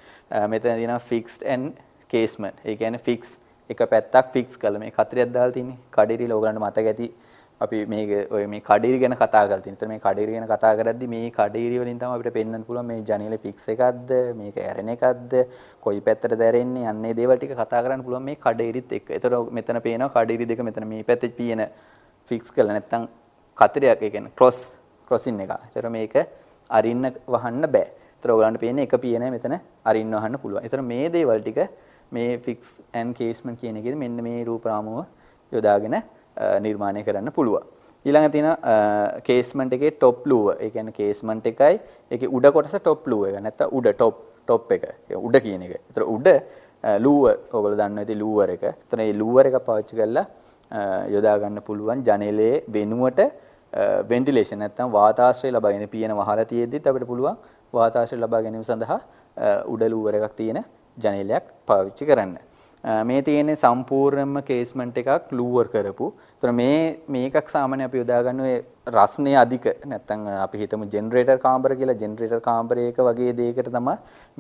මෙතන තියෙනවා fixed and casement ඒ කියන්නේ fix එක පැත්තක් fix කළා මේ කතරයක් දාලා තින්නේ කඩිරි ලෝගලන්ට මතක ඇති අපි මේ ඔය මේ කඩිරි ගැන කතා කරලා තියෙනවා. මේ කඩිරි ගැන කතා කරද්දි මේ කඩිරි වලින් තමයි අපිට පෙන්වන්න පුළුවන් මේ ජනේලේ ෆික්ස් එකක්ද, මේක ඇරෙන එකක්ද, කොයි පැත්තට දැරෙන්නේ, අන්නේ දේවල් ටික කතා කරන්න පුළුවන් මේ කඩිරිත් එක්ක. ඒතර මෙතන පේනවා කඩිරි දෙක මෙතන මේ පැත්තේ පේන ෆික්ස් කරලා නැත්තම් කතරයක් ඒ කියන්නේ ක්‍රොස් ක්‍රොසින් එක. ඒතර මේක අරින්න වහන්න බෑ. ඒතර ඔයගලන්ට පේන්නේ එක පියන මෙතන අරින්න වහන්න පුළුවන්. ඒතර මේ දේවල් ටික මේ ෆික්ස් ඇන් කේස්මන් කියන එකේදී මෙන්න මේ රූප රාමුව යොදාගෙන නිර්මාණය කරන්න පුළුවන්. ඊළඟ තියෙන කේස්මන්ට් එකේ টොප් ලූව. ඒ කියන්නේ කේස්මන්ට් එකයි ඒකේ උඩ කොටස টොප් ලූව එක. නැත්නම් උඩ টොප් টොප් එක. උඩ කියන එක. ඒතර උඩ ලූවර් ඔයගොල්ලෝ දන්නවා ඇති ලූවර් එක. එතන මේ ලූවර් එක පාවිච්චි කරලා යොදා ගන්න පුළුවන් ජනේලයේ වෙනුවට වෙන්ටිලේෂන් නැත්තම් වාතාශ්‍රය ලබා ගැනීම පියන වහලා තියෙද්දිත් අපිට පුළුවන් වාතාශ්‍රය ලබා ගැනීම සඳහා උඩ ලූවර එකක් තියෙන ජනේලයක් පාවිච්චි කරන්න. මේ තියෙන්නේ සම්පූර්ණම කේස්මන්ට් එකක් ලූවර් කරපු. ඒතර මේ මේකක් සාමාන්‍ය අපි යොදා ගන්න ඔය රස්නේ අධික නැත්නම් අපි හිතමු ජෙනරේටර් කාමර කියලා ජෙනරේටර් කාමරයක වගේ දෙයකට තමයි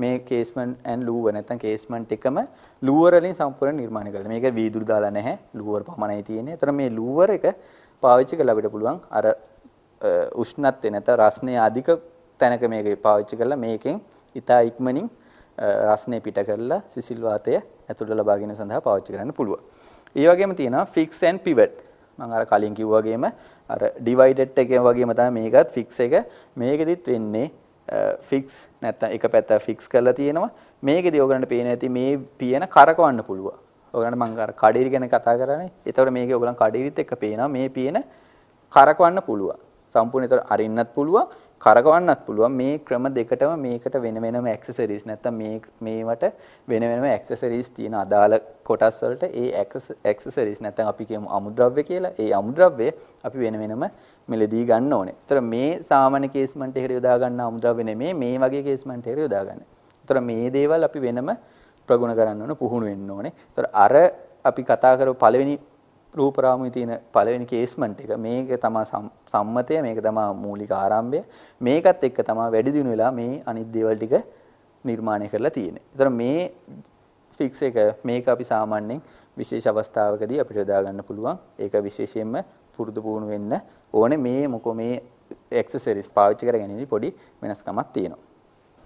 මේ කේස්මන්ට් ඇන් ලූවර් නැත්නම් කේස්මන්ට් එකම ලූවර් වලින් සම්පූර්ණ නිර්මාණය කළා. මේක වීදුරු දාලා නැහැ. ලූවර් පමණයි තියෙන්නේ. ඒතර මේ ලූවර් එක පාවිච්චි කරලා අපිට පුළුවන් අර උෂ්ණත්වය නැත්නම් රස්නේ අධික තැනක මේක පාවිච්චි කරලා මේකෙන් ඉතා ඉක්මනින් රස්නේ පිට කරලා සිසිල් වාතය ඇතුළට ලබා ගැනීම සඳහා පාවිච්චි කරන්න පුළුවන්. ඒ වගේම තියෙනවා fix and pivot. මම අර කලින් කිව්වා වගේම අර divided එකේ වගේම තමයි මේකත් fix එක. මේකෙදිත් වෙන්නේ ෆික්ස් නැත්තම් එක පැත්ත ෆික්ස් කරලා තියෙනවා මේකෙදි ඔයගලන්ට පේන ඇති මේ පියන කරකවන්න පුළුවන් ඔයගලන්ට මම අර කඩිරි ගැන කතා කරන්නේ ඒතකොට මේකේ ඔයගලන් කඩිරිත් එක්ක පේනවා මේ පියන කරකවන්න පුළුවන් සම්පූර්ණ ඒතකොට අරින්නත් පුළුවන් කරකවන්නත් පුළුවන් මේ ක්‍රම දෙකටම මේකට වෙන වෙනම ඇක්සසරිස් නැත්තම් මේ මේවට වෙන වෙනම ඇක්සසරිස් තියෙන අදාළ කොටස් වලට ඒ ඇක්සසරිස් නැත්තම් අපි කියමු අමුද්‍රව්‍ය කියලා. ඒ අමුද්‍රව්‍ය අපි වෙන වෙනම මිලදී ගන්න ඕනේ. ඒතර මේ සාමාන්‍ය කේස්මන්ට් එකට යොදා ගන්න අමුද්‍රව්‍ය නෙමේ මේ වගේ කේස්මන්ට් එකට යොදා ගන්න. ඒතර මේ දේවල් අපි වෙනම ප්‍රගුණ කරන්න ඕන පුහුණු වෙන්න ඕනේ. ඒතර අර අපි කතා කරපු පළවෙනි රූපරාමුවේ තියෙන පළවෙනි කේස්මන්ට් එක මේක තමයි සම්මතය මේක තමයි මූලික ආරම්භය මේකත් එක්ක තමයි වැඩි දියුණු වෙලා මේ අනිත් දේවල් ටික නිර්මාණය කරලා තියෙන්නේ. ඒතර මේ ෆික්ස් එක මේක අපි සාමාන්‍යයෙන් විශේෂ අවස්ථාවකදී අපිට යොදා ගන්න පුළුවන්. ඒක විශේෂයෙන්ම පුරුදු පුහුණු වෙන්න ඕනේ මේ මොකෝ මේ ඇක්සසරිස් පාවිච්චි කරගෙන ඉඳි පොඩි වෙනස්කමක් තියෙනවා.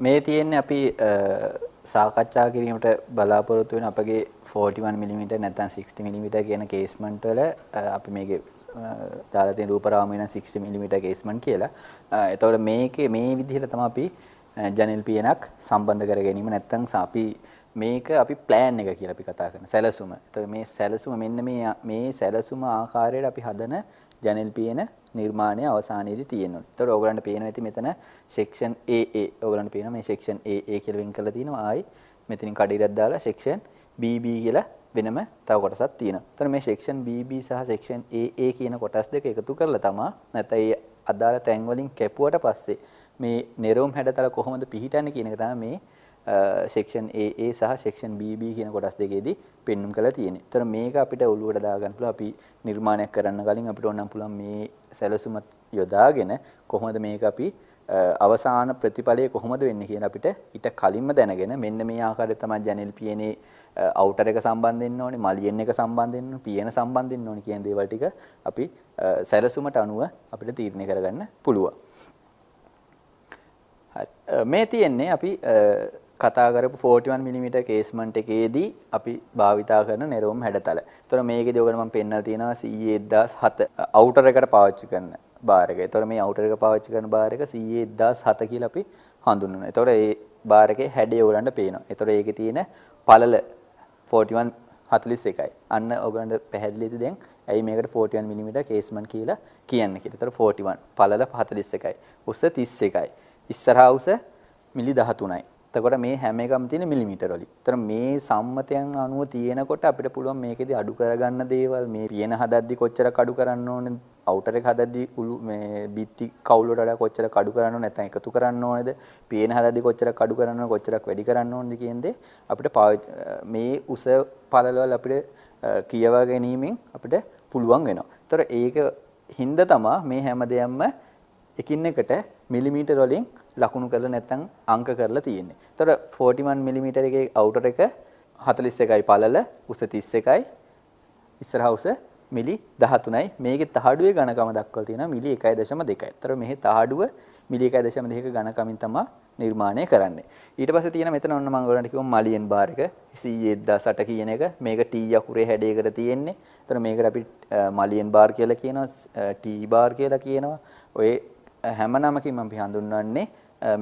මේ තියෙන්නේ අපි සාකච්ඡා කිරීමට බලාපොරොත්තු වෙන අපගේ 41 mm නැත්නම් 60 mm කියන කේස්මන්ට් වල අපි මේකේ දාලා තියෙන රූපරාමය නම් 60 mm කේස්මන්ට් කියලා. එතකොට මේකේ මේ විදිහට තමයි අපි ජනෙල් පියනක් සම්බන්ධ කර ගැනීම නැත්නම් අපි මේක අපි plan එක කියලා අපි කතා කරන සැලසුම. එතකොට මේ සැලසුම මෙන්න මේ මේ සැලසුම ආකාරයට අපි හදන ජනෙල් පියන නිර්මාණය අවසානයේදී තියෙනවා. ඒතකොට ඕගලන්ට පේනවා ඇති මෙතන section AA. ඕගලන්ට පේනවා මේ section AA කියලා වෙන් කරලා තිනවා. ආයි මෙතනින් කඩිරක් දාලා section BB කියලා වෙනම තව කොටසක් තියෙනවා. ඒතකොට මේ section BB සහ section AA කියන කොටස් දෙක එකතු කරලා තමයි නැත්නම් ඒ අදාළ තැන් වලින් කැපුවට පස්සේ මේ නෙරෝම් හැඩතල කොහොමද පිහිටන්නේ කියන එක තමයි මේ සෙක්ෂන් AA සහ සෙක්ෂන් BB කියන කොටස් දෙකේදී පෙන්눔 කරලා තියෙන්නේ. ඒතර මේක අපිට ඔලුවට දාගන්න පුළුවන් අපි නිර්මාණයක් කරන්න කලින් අපිට ඕනම් පුළුවන් මේ සැලසුම යොදාගෙන කොහොමද මේක අපි අවසාන ප්‍රතිඵලය කොහොමද වෙන්නේ කියලා අපිට ඊට කලින්ම දැනගෙන මෙන්න මේ ආකාරයට තමයි ජනෙල් පියනේ අවුටර් එක සම්බන්ධ වෙන්න ඕනේ මලියෙන් එක සම්බන්ධ වෙන්න ඕනේ පියන සම්බන්ධ වෙන්න ඕනේ කියන දේවල් ටික අපි සැලසුමට අනුව අපිට තීරණය කරගන්න පුළුවන්. හරි මේ තියෙන්නේ අපි කතා කරපු 41 mm කේස්මන්ට් එකේදී අපි භාවිතා කරන නෙරවුම් හැඩතල. ඒතර මේකේදී ඔකට මම පෙන්නලා තියෙනවා 101007 අවුටර් එකට පාවිච්චි කරන බාර් එක. ඒතර මේ අවුටර් එක පාවිච්චි කරන බාර් එක 101007 කියලා අපි හඳුන්වනවා. ඒතර ඒ බාර් එකේ හැඩය ඔයගලන්ට පේනවා. ඒතර ඒකේ තියෙන පළල 41 41යි. අන්න ඔයගලන්ට පැහැදිලිද දැන්? ඇයි මේකට 41 mm කේස්මන්ට් කියලා කියන්නේ කියලා. ඒතර 41 පළල 41යි. උස 31යි. ඉස්සරහා උස මිලි 13යි. එතකොට මේ හැම එකම තියෙන මිලිමීටර වලින්. එතන මේ සම්මතයන් අනුව තියෙනකොට අපිට පුළුවන් මේකෙදි අඩු කරගන්න දේවල් මේ පියන හදද්දි කොච්චරක් අඩු කරන්න ඕනද? අවුටර් එක හදද්දි උළු මේ බිත්ති කවුලට වඩා කොච්චරක් අඩු කරන්න ඕන නැත්නම් එකතු කරන්න ඕනද? පියන හදද්දි කොච්චරක් අඩු කරන්න ඕන කොච්චරක් වැඩි කරන්න ඕනද කියන දේ අපිට මේ උස පළලවල් අපිට කියවා ගැනීමෙන් අපිට පුළුවන් වෙනවා. ඒතර ඒක හින්දා තමා මේ හැම දෙයක්ම එකින් එකට මිලිමීටර වලින් ලකුණු කරලා නැත්නම් අංක කරලා තියෙන්නේ. ඒතර 41 mm එකේ අවුටර් එක 41යි පළල උස 31යි ඉස්සරහා උස මිලි 13යි. මේකේ තහඩුවේ ඝනකම දක්වලා තියෙනවා මිලි 1.2. ඒතර මෙහි තහඩුව මිලි 1.2ක ඝනකමින් තමයි නිර්මාණය කරන්නේ. ඊට පස්සේ තියෙන මෙතන ඔන්න මම ඔයාලට කිව්වා මලියන් බාර් එක 108000 කියන එක මේක T අකුරේ හැඩයකට තියෙන්නේ. ඒතර මේකට අපි මලියන් බාර් කියලා කියනවා T බාර් කියලා කියනවා. ඔය හැම නමකින් මම හඳුන්වන්නේ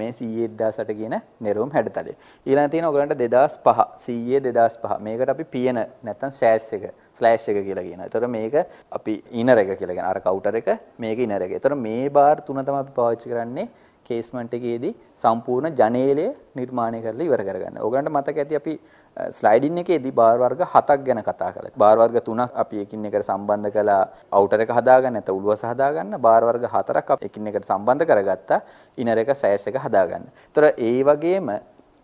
මේ සීයේ දාසට කියන නෙරුම් හැඩතලය. ඊළඟ තියෙන ඔයගලන්ට 2005 සීයේ 2005 මේකට අපි පියන නැත්තම් ස්ලෑෂ් එක ස්ලෑෂ් එක කියලා කියනවා. ඒතර මේක අපි ඉනර් එක කියලා කියන අර කවුටර් එක මේක ඉනර් එක. ඒතර මේ බාර් තුන තමයි අපි පාවිච්චි කරන්නේ කේස්මන්ට් එකේදී සම්පූර්ණ ජනේලය නිර්මාණය කරලා ඉවර කරගන්න. ඕගලන්ට මතක ඇති අපි ස්ලයිඩින් එකේදී බාර් වර්ග 7ක් ගැන කතා කළා. බාර් වර්ග 3ක් අපි එකින් එකට සම්බන්ධ කළා. අවුටර් එක හදාගන්න නැත්නම් උළුවස හදාගන්න. බාර් වර්ග 4ක් අපි එකින් එකට සම්බන්ධ කරගත්තා. ඉනර් එක සෑෂ් එක හදාගන්න. ඒතර ඒ වගේම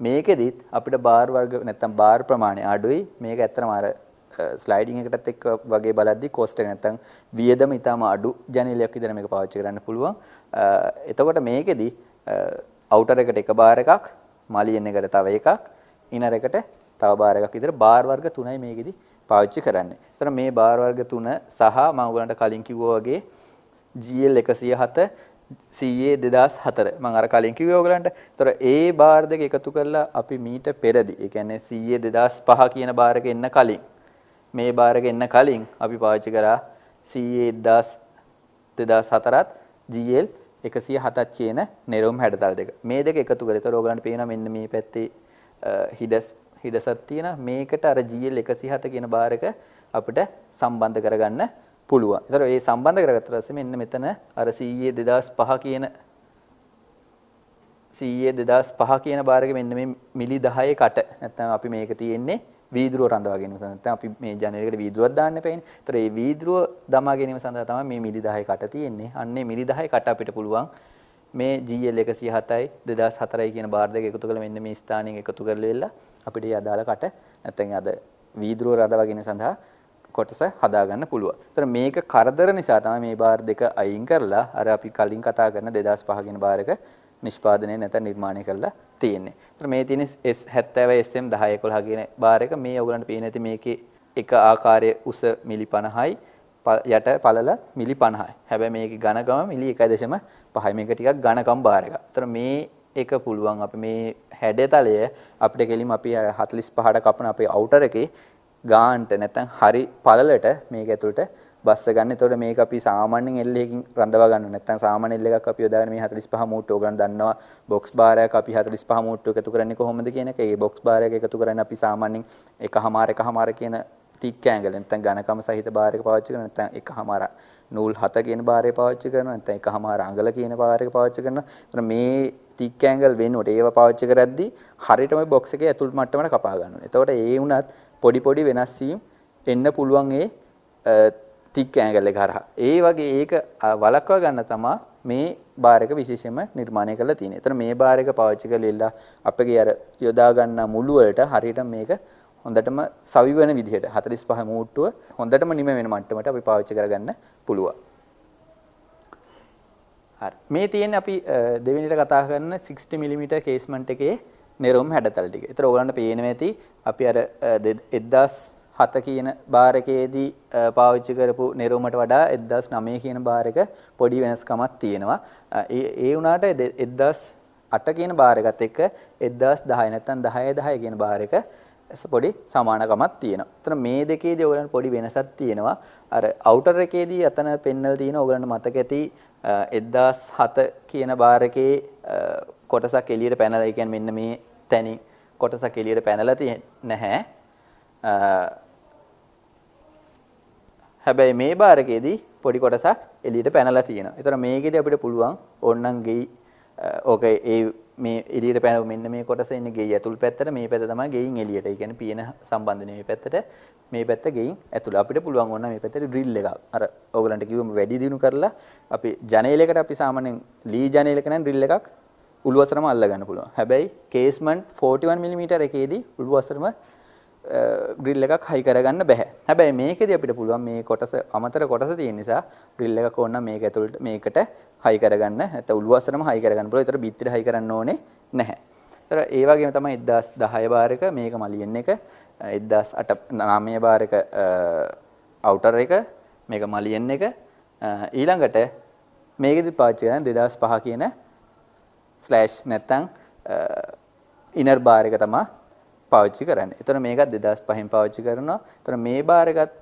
මේකෙදිත් අපිට බාර් වර්ග නැත්නම් බාර් ප්‍රමාණය අඩුයි. මේක ඇත්තටම අර ස්ලයිඩින් එකටත් එක්ක වගේ බලද්දි කෝස්ට් එක නැත්තම් වියදම ඊටම අඩු ජනේලයක් විතර මේක පාවිච්චි කරන්න පුළුවන්. එතකොට මේකෙදි අවුටර් එකට එක බාර් එකක්, මලියන් එකට තව එකක්, ඉනර් එකට තව බාර් එකක් විතර බාර් වර්ග තුනයි මේකෙදි පාවිච්චි කරන්නේ. එතන මේ බාර් වර්ග තුන සහ මම ඔයගලන්ට කලින් කිව්වා වගේ GL 107 CA 2004 මම අර කලින් කිව්වේ ඔයගලන්ට. ඒතර ඒ බාර් දෙක එකතු කරලා අපි මීට පෙරදි, ඒ කියන්නේ CA 2005 කියන බාර් එක එන්න කලින් මේ බාරක එන්න කලින් අපි පාවිච්චි කරා CA1000 GL 107ක් කියන නෙරොම් හැඩතල දෙක. මේ දෙක එකතු කරලා ඒතර ඕගලන්ට පේනවා මෙන්න මේ පැත්තේ හිඩස් හිඩසක් තියෙන මේකට අර GL 107 කියන බාර් එක අපිට සම්බන්ධ කරගන්න පුළුවන්. ඒතර ඒ සම්බන්ධ කරගත්තට පස්සේ මෙන්න මෙතන අර CA 2005 කියන CA 2005 කියන බාර් එක මෙන්න මේ මිලි 10 කට. නැත්නම් අපි මේක තියෙන්නේ වීදුරුව රඳවා ගැනීම සඳහා නැත්නම් අපි මේ ජනේලයකට වීදුරුවක් දාන්න එපෑනේ. ඒතර මේ වීදුරුව දමා ගැනීම සඳහා තමයි මේ මිලි 10 කට තියෙන්නේ. අන්නේ මිලි 10 කට අපිට පුළුවන් මේ GL 107යි 2004යි කියන බාර් දෙක එකතු කරලා මෙන්න මේ ස්ථානෙන් එකතු කරලා අපිට මේ අදාළ කට නැත්නම් අද වීදුරුව රඳවා ගැනීම සඳහා කොටස හදාගන්න පුළුවන්. ඒතර මේක කරදර නිසා තමයි මේ බාර් දෙක අයින් කරලා අර අපි කලින් කතා කරන 2005 කියන බාර් එක නිෂ්පාදනය නැත්නම් නිර්මාණය කරලා තියෙන්නේ. ඒතර මේ තියෙන S70 SM10 11 කියන බාර් එක මේ ඔයගලන්ට පේන ඇති මේකේ එක ආකාරයේ උස මිලි 50යි යට පළල මිලි 50යි. හැබැයි මේකේ ඝනකම මිලි 1.5යි. මේක ටිකක් ඝනකම් බාර් එකක්. ඒතර මේ එක පුළුවන් අපි මේ හැඩතලය අපිට කෙලින්ම අපි 45ට කපන අපේ අවුටර් එකේ ගාන්ට නැත්නම් හරි පළලට මේක ඇතුළට බස්ස ගන්න. එතකොට මේක අපි සාමාන්‍යයෙන් L එකකින් රඳවා ගන්න. නැත්නම් සාමාන්‍ය L එකක් අපි යොදාගෙන මේ 45 මූට්ටෝ ගන්න දන්නවා. බොක්ස් බාර් එකක් අපි 45 මූට්ටෝ එකතු කරන්නේ කොහොමද කියන එක. ඒ බොක්ස් බාර් එක එකතු කරන්නේ අපි සාමාන්‍යයෙන් එකහමාර එකහමාර කියන තික් ඇංගල නැත්නම් ඝනකම සහිත බාර් එක පාවිච්චි කරනවා. නැත්නම් එකහමාර නූල් 7 කියන බාරය පාවිච්චි කරනවා. නැත්නම් එකහමාර අඟල කියන බාර් එක පාවිච්චි කරනවා. එතන මේ තික් ඇංගල් වෙනුවට ඒව පාවිච්චි කරද්දී හරියටම බොක්ස් එකේ ඇතුල් මට්ටමට කපා ගන්නවා. එතකොට ඒ වුණත් පොඩි පොඩි වෙනස් වීම් එන්න පුළුවන් ඒ තික් ඇඟල් එක හරහා. ඒ වගේ ඒක වළක්වා ගන්න තමයි මේ බාර් එක විශේෂයෙන්ම නිර්මාණය කරලා තියෙන්නේ. එතන මේ බාර් එක පාවිච්චි කරලා අපගේ අර යොදා ගන්න මුළු වලට හරියට මේක හොඳටම සවි වෙන විදිහට 45 මූට්ටුව හොඳටම නිම වෙන මට්ටමට අපි පාවිච්චි කරගන්න පුළුවන්. හරි. මේ තියෙන්නේ අපි දෙවෙනිට කතා කරන 60 mm කේස්මන්ට් එකේ නෙරොම් හැඩතල ටික. ඒතර ඕගලන්ට පේනවා ඇති අපි අර 1000 7 කියන බාර් එකේදී පාවිච්චි කරපු නිරූමට වඩා 1009 කියන බාර් එක පොඩි වෙනස්කමක් තියෙනවා. ඒ වුණාට 1008 කියන බාර් එකත් එක්ක 1010 නැත්නම් 10 10 කියන බාර් එක පොඩි සමානකමක් තියෙනවා. එතන මේ දෙකේදී ඔයගලන්ට පොඩි වෙනසක් තියෙනවා. අර අවුටර් එකේදී අතන පෙන්නලා තියෙන ඔයගලන්ට මතක ඇති 1007 කියන බාර් එකේ කොටසක් එළියට පැනලා ඒ කියන්නේ මෙන්න මේ තැනින් කොටසක් එළියට පැනලා නැහැ. හැබැයි මේ බාරකයේදී පොඩි කොටසක් එළියට පැනලා තියෙනවා. ඒතර මේකෙදී අපිට පුළුවන් ඕන්නම් ගෙයි ඕක ඒ මේ එළියට පැනව මෙන්න මේ කොටස ඉන්නේ ගෙයි ඇතුල් පැත්තට මේ පැත්ත තමයි ගෙයින් එළියට. ඒ කියන්නේ පියන සම්බන්ධනේ මේ පැත්තට මේ පැත්ත ගෙයින් ඇතුළ අපිට පුළුවන් ඕන මේ පැත්තට ඩ්‍රිල් එකක්. අර ඕගලන්ට කිව්වම වැඩි දියුණු කරලා අපි ජනේලයකට අපි සාමාන්‍යයෙන් ලී ජනේලයක නම් ඩ්‍රිල් එකක් උළුවසරම අල්ලගන්න පුළුවන්. හැබැයි කේස්මන්ට් 41 mm එකේදී උළුවසරම ග්‍රිල් එකක් හයි කරගන්න බැහැ. හැබැයි මේකෙදී අපිට පුළුවන් මේ කොටස අමතර කොටස තියෙන නිසා ග්‍රිල් එකක් ඕන නම් මේක ඇතුළට මේකට හයි කරගන්න නැත්නම් උළු අස්සනම හයි කරගන්න පුළුවන්. ඒතර බිත්තිර හයි කරන්න ඕනේ නැහැ. ඒතර ඒ වගේම තමයි 1010 බාර් එක මේක මලියන් එක 1009 බාර් එක අවුටර් එක මේක මලියන් එක ඊළඟට මේකෙදි පාවිච්චි කරන 2005 කියන ස්ලෑෂ් නැත්නම් ඉනර් බාර් එක තමයි පාවිච්චි කරන්නේ. එතන මේකත් 2005න් පාවිච්චි කරනවා. එතන මේ බාරගත්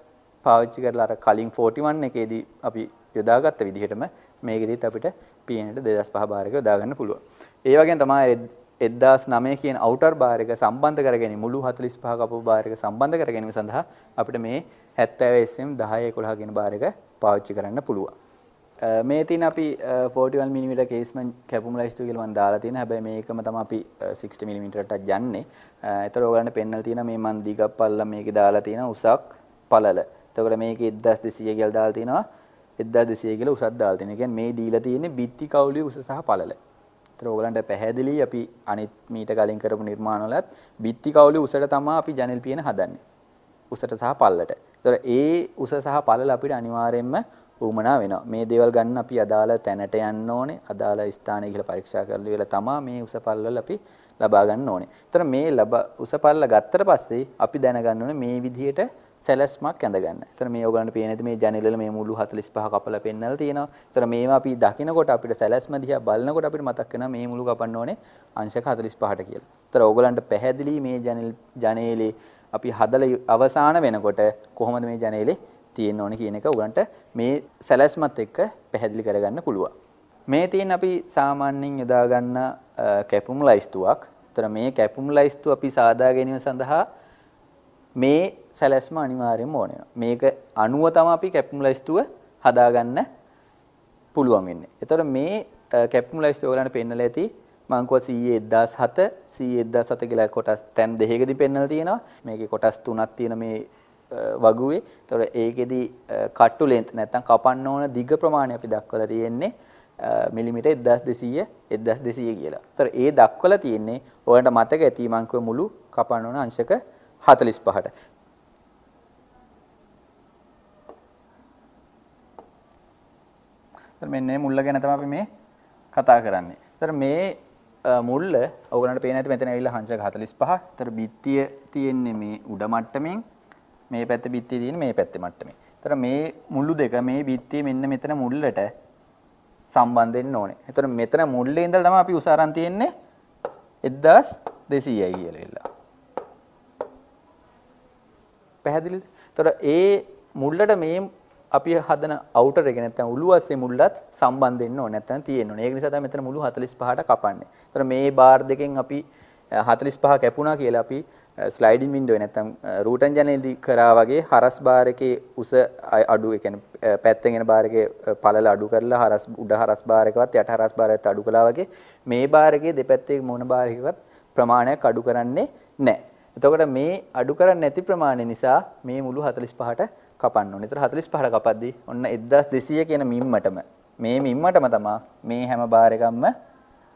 පාවිච්චි කරලා අර කලින් 41 එකේදී අපි යොදාගත්ත විදිහටම මේකෙදිත් අපිට PN-ට 2005 බාරක යොදාගන්න පුළුවන්. ඒ වගේම තමයි 1009 කියන අවුටර් බාර් එක සම්බන්ධ කරගෙන මුළු 45 කපු බාර් එක සම්බන්ධ කර ගැනීම සඳහා අපිට මේ 70 SM 10 11 කියන බාර් එක පාවිච්චි කරන්න පුළුවන්. මේ තින් අපි 41 mm කේස්මන් කැපුම් ලයිස්තු කියලා මම දාලා තියෙන හැබැයි මේකම තමයි අපි 60 mm ටට යන්නේ. ඒතර ඔයගලන්ට පෙන්වලා තියෙන මේ මම දීගප්පල්ල මේකේ දාලා තියෙන උසක් පළල. එතකොට මේකේ 1200 කියලා දාලා තිනවා 1200 කියලා උසක් දාලා තිනවා. කියන්නේ මේ දීලා තියෙන්නේ බිත්ති කවුලිය උස සහ පළල. ඒතර ඔයගලන්ට පැහැදිලි අපි අනිත් මීට කලින් කරපු නිර්මාණවලත් බිත්ති කවුලිය උසට තමයි අපි ජනෙල් පියන හදන්නේ. උසට සහ පළලට. ඒතර ඒ උස සහ පළල අපිට අනිවාර්යයෙන්ම ඌමනා වෙනවා. මේ දේවල් ගන්න අපි අදාළ තැනට යන්න ඕනේ. අදාළ ස්ථානය කියලා පරීක්ෂා කරලා ඉවරලා තමයි මේ උසපල්ල වල අපි ලබා ගන්න ඕනේ. ඒතර මේ ලබ උසපල්ල ගත්තට පස්සේ අපි දැනගන්න ඕනේ මේ විදිහට සැලැස්මක් ඇඳගන්න. ඒතර මේ ඔයගලන්ට පේනද මේ ජනෙලවල මේ මුළු 45 කපලා පෙන්නලා තියෙනවා. ඒතර මේවා අපි දකිනකොට අපිට සැලැස්ම දිහා බලනකොට අපිට මතක් වෙනවා මේ මුළු කපන්න ඕනේ අංශක 45ට කියලා. ඒතර ඔයගලන්ට පැහැදිලි මේ ජනෙල් ජනේලේ අපි හදලා අවසාන වෙනකොට කොහොමද මේ ජනේලේ තියෙන්න ඕනේ කියන එක උගන්ට මේ සැලැස්මත් එක්ක පැහැදිලි කරගන්න පුළුවන්. මේ තියෙන අපි සාමාන්‍යයෙන් යොදා ගන්න කැපුම් ලයිස්තුවක්. ඒතර මේ කැපුම් ලයිස්තුව අපි සාදා ගැනීම සඳහා මේ සැලැස්ම අනිවාර්යයෙන්ම ඕන වෙනවා. මේක අනුව තමයි අපි කැපුම් ලයිස්තුව හදාගන්න පුළුවන් වෙන්නේ. ඒතර මේ කැපුම් ලයිස්තුව ඔයාලට පෙන්නලා ඇති මංකුව සීයේ එදදාස් හත සීයේ එදදාස් සත කියලා කොටස් තැන් දෙහකදි පෙන්නල තියෙනවා මේක කොටස් තුනක් තියෙන මේ වගුවේ. ඒතොර ඒකෙදි කට්ටු ලෙන්ත් නැත්තම් කපන්න ඕන දිග ප්‍රමාණය අපි දක්වලා තියෙන්නේ මිලිමීටර් 1200 1200 කියලා. ඒතොර ඒ දක්වලා තියෙන්නේ ඔයාලට මතක ඇති මං කිව්ව මුළු කපන්න ඕන අංශක 45ට. මෙන්න මේ මුල්ල ගැන තමයි අපි මේ කතා කරන්නේ. ඒතර මේ මුල්ල ඕගලන්ට පේන ඇති මෙතන ඇවිල්ලා හංශක 45. ඒතර බිත්තිය තියෙන්නේ මේ උඩ මට්ටමින් මේ පැත්තේ බිත්තිය තියෙන මේ පැත්තේ මට්ටමේ. එතකොට මේ මුළු දෙක මේ බිත්තිය මෙන්න මෙතන මුල්ලට සම්බන්ධ වෙන්න ඕනේ. එතකොට මෙතන මුල්ලේ ඉඳලා තමයි අපි උස අරන් තියෙන්නේ 1200යි කියලා ඉල්ලා. පැහැදිලිද? එතකොට ඒ මුල්ලට මේ අපි හදන අවුටර් එක නැත්නම් උළු අස්සේ මුල්ලත් සම්බන්ධ වෙන්න ඕනේ නැත්නම් තියෙන්න ඕනේ. ඒක නිසා තමයි මෙතන මුළු 45ට කපන්නේ. එතකොට මේ බාර් දෙකෙන් අපි 45 කැපුණා කියලා අපි ස්ලයිඩින් වින්ඩෝ නැත්තම් රූටන් ජනේලි කරා වගේ හරස් බාර් එකේ උස අඩු ඒ කියන්නේ පැත්තෙන් එන බාර් එකේ පළල අඩු කරලා හරස් උඩ හරස් බාර් එකවත් යට හරස් බාර් එකත් අඩු කළා වගේ මේ බාර් එකේ දෙපැත්තේ මොන බාර් එකකවත් ප්‍රමාණයක් අඩු කරන්නේ නැහැ. එතකොට මේ අඩු කරන්නේ නැති ප්‍රමාණය නිසා මේ මුළු 45ට කපන්න ඕනේ. ඒතර 45ට කපද්දී ඔන්න 1200 කියන මිම්මටම මේ මිම්මටම තමයි මේ හැම බාර් එකක්ම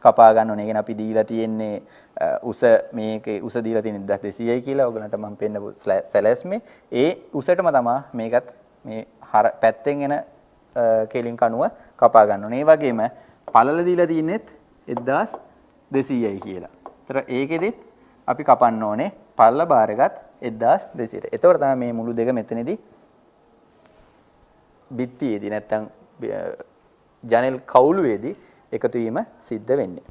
කපා ගන්න ඕනේ. ඒ කියන්නේ අපි දීලා තියෙන්නේ උස මේකේ උස දීලා තියෙන්නේ 1200යි කියලා. ඔයගලන්ට මම පෙන්නපු සැලැස්මේ ඒ උසටම තමයි මේකත් මේ හර පැත්තෙන් එන කෙලින් කණුව කපා ගන්න ඕනේ. ඒ වගේම පළල දීලා තියෙන්නේත් 1200යි කියලා. ඒතර ඒකෙදිත් අපි කපන්න ඕනේ පල්ල බාර එකත් 1200ට. එතකොට තමයි මේ මුළු දෙක මෙතනදී බිත්තියේදී නැත්තම් ජනෙල් කවුළුවේදී එකතු වීම සිද්ධ වෙන්නේ.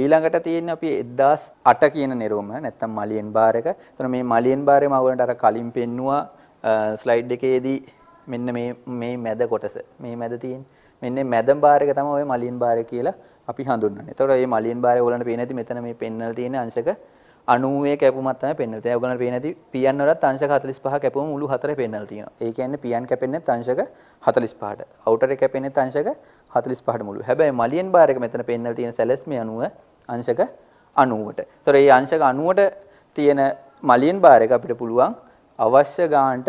ඊළඟට තියෙන්නේ අපි 1008 කියන නිරූම නැත්තම් මලියෙන් බාර් එක. එතන මේ මලියෙන් බාරේ මම ඔයාලට අර කලින් පෙන්නුවා ස්ලයිඩ් එකේදී මෙන්න මේ මේ මැද කොටස. මේ මැද තියෙන මෙන්න මැද බාර් එක තමයි ඔය මලියෙන් බාර් කියලා අපි හඳුන්වන්නේ. එතකොට මේ මලියෙන් බාරේ ඔයාලට පේන ඇති මෙතන මේ පෙන්වලා තියෙන අංශක 0.5 අනුවේ කැපුමත් තමයි පෙන්නලා තියෙන්නේ. ඔයගොල්ලන්ට පේන ඇති පියන් වලත් අංශක 45 කැපුම මුළු හතරේ පෙන්නලා තියෙනවා. ඒ කියන්නේ පියන් කැපෙන්නේ අංශක 45ට. අවුටර් එක කැපෙන්නේ අංශක 45ට මුළු. හැබැයි මලියන් බාර් එක මෙතන පෙන්නලා තියෙන සැලැස්මේ අනුව අංශක 90ට. ඒතොර මේ අංශක 90ට තියෙන මලියන් බාර් එක අපිට පුළුවන් අවශ්‍ය ගානට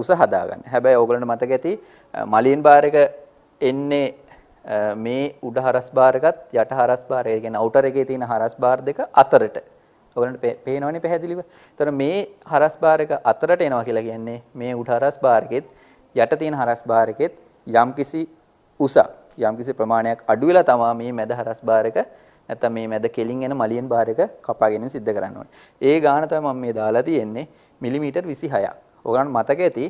උස හදාගන්න. හැබැයි ඕගොල්ලන්ට මතක ඇති මලියන් බාර් එක එන්නේ මේ උඩ හරස් බාර් එකත් යට හරස් බාර් ඒ කියන්නේ අවුටර් එකේ තියෙන හරස් බාර් දෙක අතරට ඔයගලන්ට පේනවනේ පැහැදිලිව. ඒතර මේ හරස් බාර් එක අතරට එනවා කියලා කියන්නේ මේ උඩ හරස් බාර් එකෙත් යට තියෙන හරස් බාර් එකෙත් යම්කිසි උසක් යම්කිසි ප්‍රමාණයක් අඩු වෙලා තමයි මේ මැද හරස් බාර් එක නැත්නම් මේ මැද කෙලින් එන මලියෙන් බාර් එක කපාගෙන සිද්ධ කරන්න ඕනේ. ඒ ගාන තමයි මම මේ දාලා තියෙන්නේ මිලිමීටර් 26ක්. ඔයගලන්ට මතක ඇති